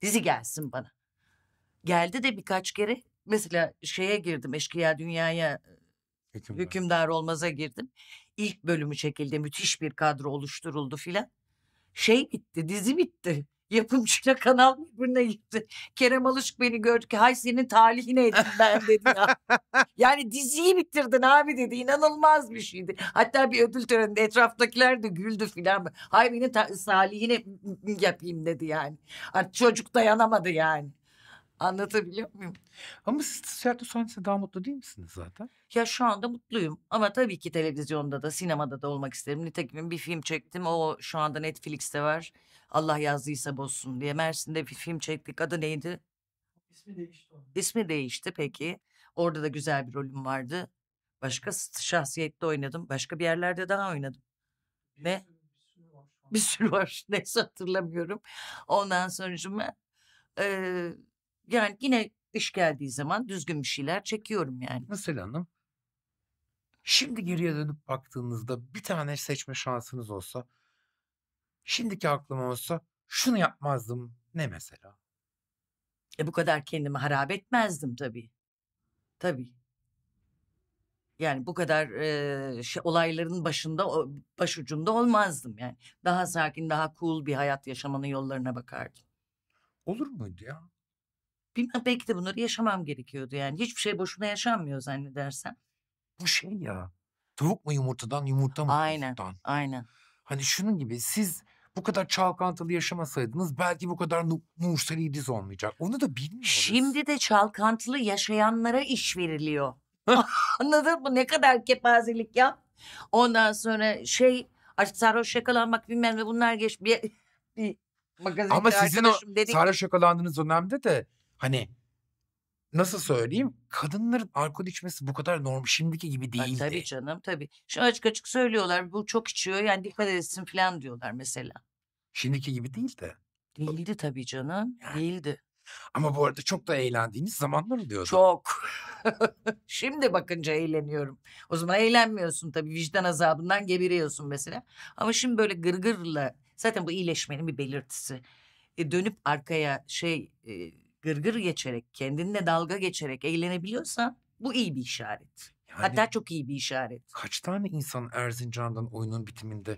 Dizi gelsin bana. Geldi de birkaç kere mesela şeye girdim Eşkıya Dünya'ya hükümdar. hükümdar olmaza girdim. İlk bölümü çekildi müthiş bir kadro oluşturuldu filan. Şey bitti dizi bitti yapımcıyla kanal birbirine gitti. Kerem Alışık beni gördü ki hay senin talihine edin ben dedi ya. yani diziyi bitirdin abi dedi inanılmaz bir şeydi. Hatta bir ödül töreninde etraftakiler de güldü filan. Hay beni ta- salihine yapayım dedi yani. Artık çocuk dayanamadı yani. Anlatabiliyor muyum? Ama siz tiyatro sahnesinde daha mutlu değil misiniz zaten? Ya şu anda mutluyum ama tabii ki televizyonda da sinemada da olmak isterim. Nitekim bir film çektim o şu anda Netflix'te var. Allah yazdıysa bozsun diye. Mersin'de bir film çektik. Adı neydi? İsmi değişti. İsmi değişti peki. Orada da güzel bir rolüm vardı. Başka şahsiyette oynadım. Başka bir yerlerde daha oynadım. Bir Ve sürü, bir sürü var. Neyse hatırlamıyorum. Ondan sonucuma e, yani yine iş geldiği zaman düzgün bir şeyler çekiyorum yani. Nasıl Hanım? Şimdi geriye dönüp baktığınızda bir tane seçme şansınız olsa Şimdiki aklım olsa şunu yapmazdım ne mesela? E bu kadar kendimi harap etmezdim tabii. Tabii. Yani bu kadar e, şey, olayların başında o- başucunda olmazdım yani. Daha sakin, daha cool bir hayat yaşamanın yollarına bakardım. Olur muydu ya? Bilmem belki de bunları yaşamam gerekiyordu yani. Hiçbir şey boşuna yaşanmıyor zannedersen. Bu şey ya. Tavuk mu yumurtadan, yumurta mı Aynen. tavuktan? Aynen. Hani şunun gibi siz bu kadar çalkantılı yaşamasaydınız belki bu kadar nu diz olmayacak. Onu da bilmiyoruz. Şimdi de çalkantılı yaşayanlara iş veriliyor. Anladın mı? Ne kadar kepazelik ya. Ondan sonra şey artık sarhoş yakalanmak bilmem ne bunlar geç bir, bir magazinci Ama sizin o sarhoş yakalandığınız dönemde de hani nasıl söyleyeyim kadınların alkol içmesi bu kadar normal şimdiki gibi değildi. Ha, tabii canım tabii. Şu açık açık söylüyorlar bu çok içiyor yani dikkat etsin falan diyorlar mesela. Şimdiki gibi değil de. Değildi tabii canım yani. değildi. Ama bu arada çok da eğlendiğiniz zamanlar oluyordu. Çok. Şimdi bakınca eğleniyorum. O zaman eğlenmiyorsun tabii vicdan azabından geberiyorsun mesela. Ama şimdi böyle gırgırla zaten bu iyileşmenin bir belirtisi. E, dönüp arkaya şey e, gırgır geçerek, kendinle dalga geçerek eğlenebiliyorsan bu iyi bir işaret. Yani Hatta çok iyi bir işaret. Kaç tane insan Erzincan'dan oyunun bitiminde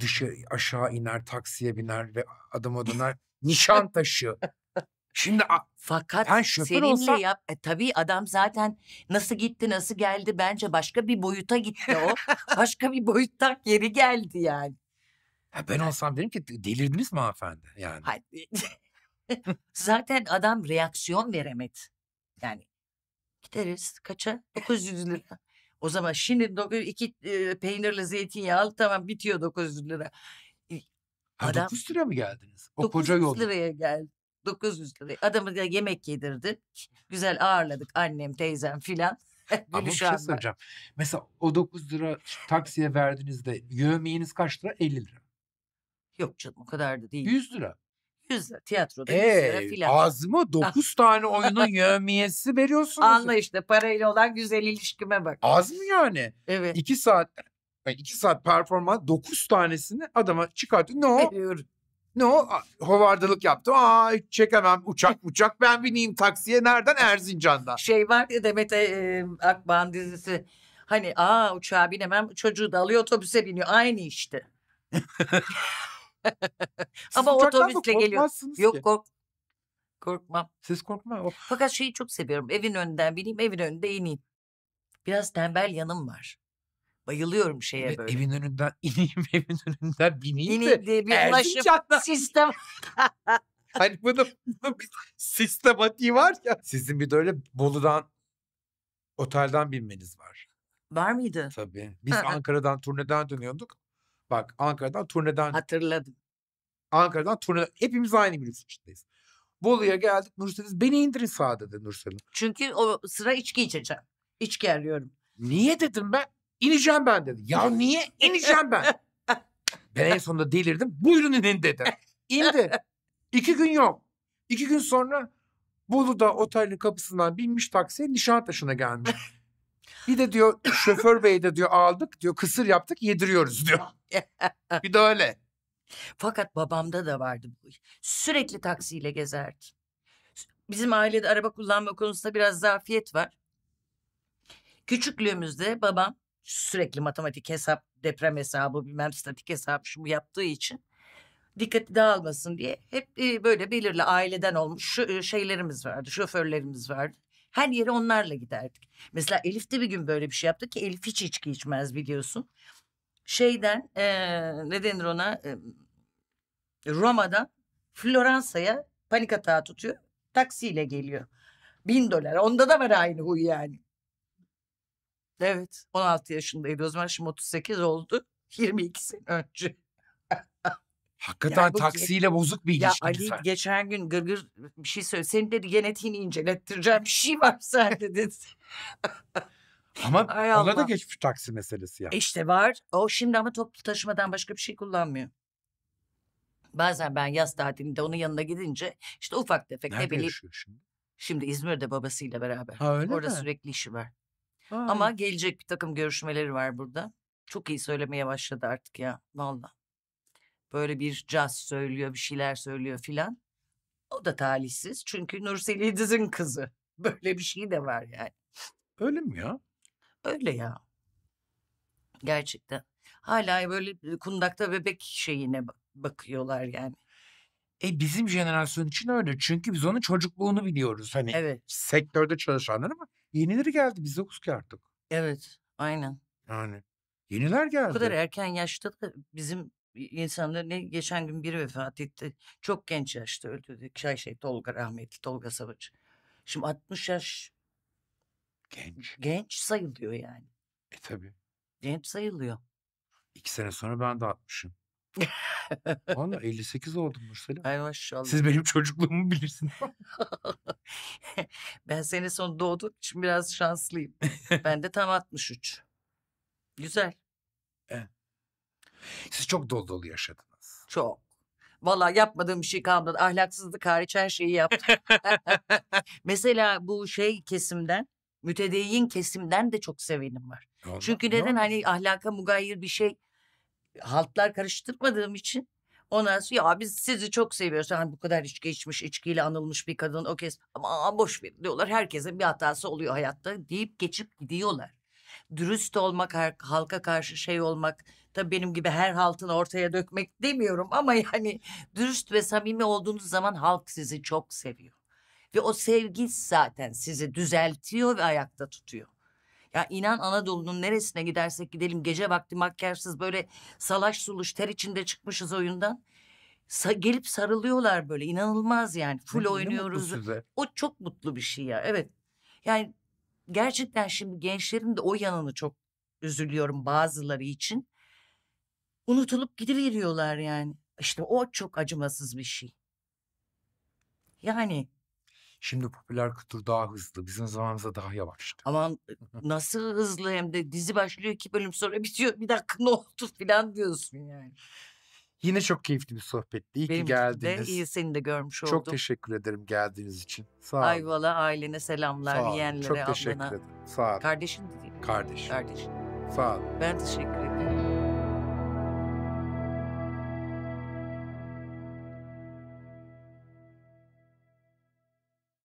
dışı aşağı iner, taksiye biner ve adama döner nişan taşı. Şimdi fakat ben seninle olsam... yap e, tabii adam zaten nasıl gitti nasıl geldi bence başka bir boyuta gitti o. başka bir boyuttan geri geldi yani. Ha ben olsam derim ki delirdiniz mi hanımefendi yani? Zaten adam reaksiyon veremedi. Yani gideriz kaça? 900 lira. O zaman şimdi iki e, peynirli zeytinyağlı tamam bitiyor 900 lira. Ha, 900 lira mı geldiniz? O 900 koca yol. liraya geldi. 900 liraya. Adamı da yemek yedirdik. Güzel ağırladık annem, teyzem filan. Ama bir şey soracağım. Mesela o 9 lira taksiye verdiğinizde yemeğiniz kaç lira? 50 lira. Yok canım o kadar da değil. 100 lira. 100 lira tiyatroda 100 lira filan. Az mı? 9 tane oyunun yevmiyesi veriyorsunuz. Anla işte parayla olan güzel ilişkime bak. Az mı yani? Evet. 2 saat yani e, 2 saat performans 9 tanesini adama çıkartıyor. Ne o? Veriyorum. Ne o? Hovardalık yaptı. Aa çekemem uçak uçak ben bineyim taksiye nereden Erzincan'dan. Şey var ya Demet e, e, Akbağ'ın dizisi. Hani aa uçağa binemem çocuğu da alıyor otobüse biniyor. Aynı işte. Ama otobüsle geliyor. Yok ki. kork korkmam. Siz korkma. Of. Fakat şeyi çok seviyorum. Evin önünden bileyim, evin önünde ineyim. Biraz tembel yanım var. Bayılıyorum şeye evet, böyle. Evin önünden ineyim, evin önünden bineyim, bineyim de. Bir Erzincan'da. Sistem. hani bunun, bunun bir sistematiği var ya. Sizin bir de öyle Bolu'dan, otelden binmeniz var. Var mıydı? Tabii. Biz Ankara'dan turneden dönüyorduk. Bak Ankara'dan turneden. Hatırladım. Ankara'dan turneden. Hepimiz aynı minibüsün içindeyiz. Bolu'ya geldik. Nursel beni indirin sağ dedi Nursel. Çünkü o sıra içki içeceğim. İçki arıyorum. Niye dedim ben? İneceğim ben dedi. Ya niye? ineceğim ben. ben en sonunda delirdim. Buyurun inin dedi. İndi. İki gün yok. İki gün sonra Bolu'da otelin kapısından binmiş taksiye Nişantaşı'na gelmiş. Bir de diyor şoför bey de diyor aldık diyor kısır yaptık yediriyoruz diyor. bir de öyle. Fakat babamda da vardı bu. Sürekli taksiyle gezerdi. Bizim ailede araba kullanma konusunda biraz zafiyet var. Küçüklüğümüzde babam sürekli matematik hesap, deprem hesabı, bilmem statik hesap şu bu yaptığı için dikkati dağılmasın diye hep e, böyle belirli aileden olmuş e, şeylerimiz vardı, şoförlerimiz vardı. Her yere onlarla giderdik. Mesela Elif de bir gün böyle bir şey yaptı ki Elif hiç içki içmez biliyorsun. Şeyden e, ne denir ona e, Roma'dan Floransa'ya panik atağı tutuyor. Taksiyle geliyor. Bin dolar. Onda da var aynı huy yani. Evet 16 yaşındaydı o zaman şimdi 38 oldu. 22 sene önce. Hakikaten yani taksiyle ki, bozuk bir ilişki. Ya Ali lütfen. geçen gün gır gır bir şey söyledi. Senin dedi genetiğini incelettireceğim bir şey var sende dedi. ama Ay ona Allah. da geçmiş taksi meselesi ya. İşte var. O şimdi ama toplu taşımadan başka bir şey kullanmıyor. Bazen ben yaz tatilinde onun yanına gidince işte ufak tefek Nerede ne bileyim. şimdi? Şimdi İzmir'de babasıyla beraber. Ha, öyle Orada mi? sürekli işi var. Ha. Ama gelecek bir takım görüşmeleri var burada. Çok iyi söylemeye başladı artık ya. Vallahi böyle bir caz söylüyor, bir şeyler söylüyor filan. O da talihsiz çünkü Nursel İdiz'in kızı. Böyle bir şey de var yani. Öyle mi ya? Öyle ya. Gerçekten. Hala böyle e, kundakta bebek şeyine bakıyorlar yani. E bizim jenerasyon için öyle. Çünkü biz onun çocukluğunu biliyoruz. Hani Evet. sektörde çalışanlar ama yenileri geldi. Biz yokuz ki artık. Evet, aynen. Yani yeniler geldi. Bu kadar erken yaşta da bizim insanların geçen gün biri vefat etti. Çok genç yaşta öldü. Şey, şey Tolga rahmetli Tolga Savacı. Şimdi 60 yaş genç. Genç sayılıyor yani. E tabi. Genç sayılıyor. İki sene sonra ben de 60'ım. Valla 58 oldum Mürsel. Ay maşallah. Siz benim çocukluğumu bilirsiniz. ben sene son doğduğum için biraz şanslıyım. ben de tam 63. Güzel. E. Siz çok dolu dolu yaşadınız. Çok. Valla yapmadığım bir şey kalmadı. Ahlaksızlık hariç her şeyi yaptım. Mesela bu şey kesimden mütedeyyin kesimden de çok sevenim var. Olmaz, Çünkü neden hani ahlaka mugayir bir şey haltlar karıştırmadığım için Ondan ya biz sizi çok seviyoruz. Hani bu kadar içki içmiş, içkiyle anılmış bir kadın o kez ama boş ver diyorlar. Herkesin bir hatası oluyor hayatta deyip geçip gidiyorlar dürüst olmak, halka karşı şey olmak, tabii benim gibi her haltını ortaya dökmek demiyorum ama yani dürüst ve samimi olduğunuz zaman halk sizi çok seviyor. Ve o sevgi zaten sizi düzeltiyor ve ayakta tutuyor. Ya inan Anadolu'nun neresine gidersek gidelim gece vakti makyajsız böyle salaş suluş ter içinde çıkmışız oyundan. Sa gelip sarılıyorlar böyle inanılmaz yani full ne, oynuyoruz. Ne o çok mutlu bir şey ya evet. Yani gerçekten şimdi gençlerin de o yanını çok üzülüyorum bazıları için. Unutulup gidiveriyorlar yani. İşte o çok acımasız bir şey. Yani Şimdi popüler kültür daha hızlı. Bizim zamanımızda daha yavaştı. aman nasıl hızlı hem de dizi başlıyor iki bölüm sonra bitiyor. Bir dakika ne oldu falan diyorsun yani. Yine çok keyifli bir sohbetti. İyi Benim ki geldiniz. De iyi seni de görmüş çok oldum. Çok teşekkür ederim geldiğiniz için. Sağ olun. Ayvala ailene selamlar. Sağ olun. Yeğenlere, çok teşekkür ablana. ederim. Sağ olun. Kardeşin mi? Kardeşim. Kardeşim. Sağ olun. Ben teşekkür ederim.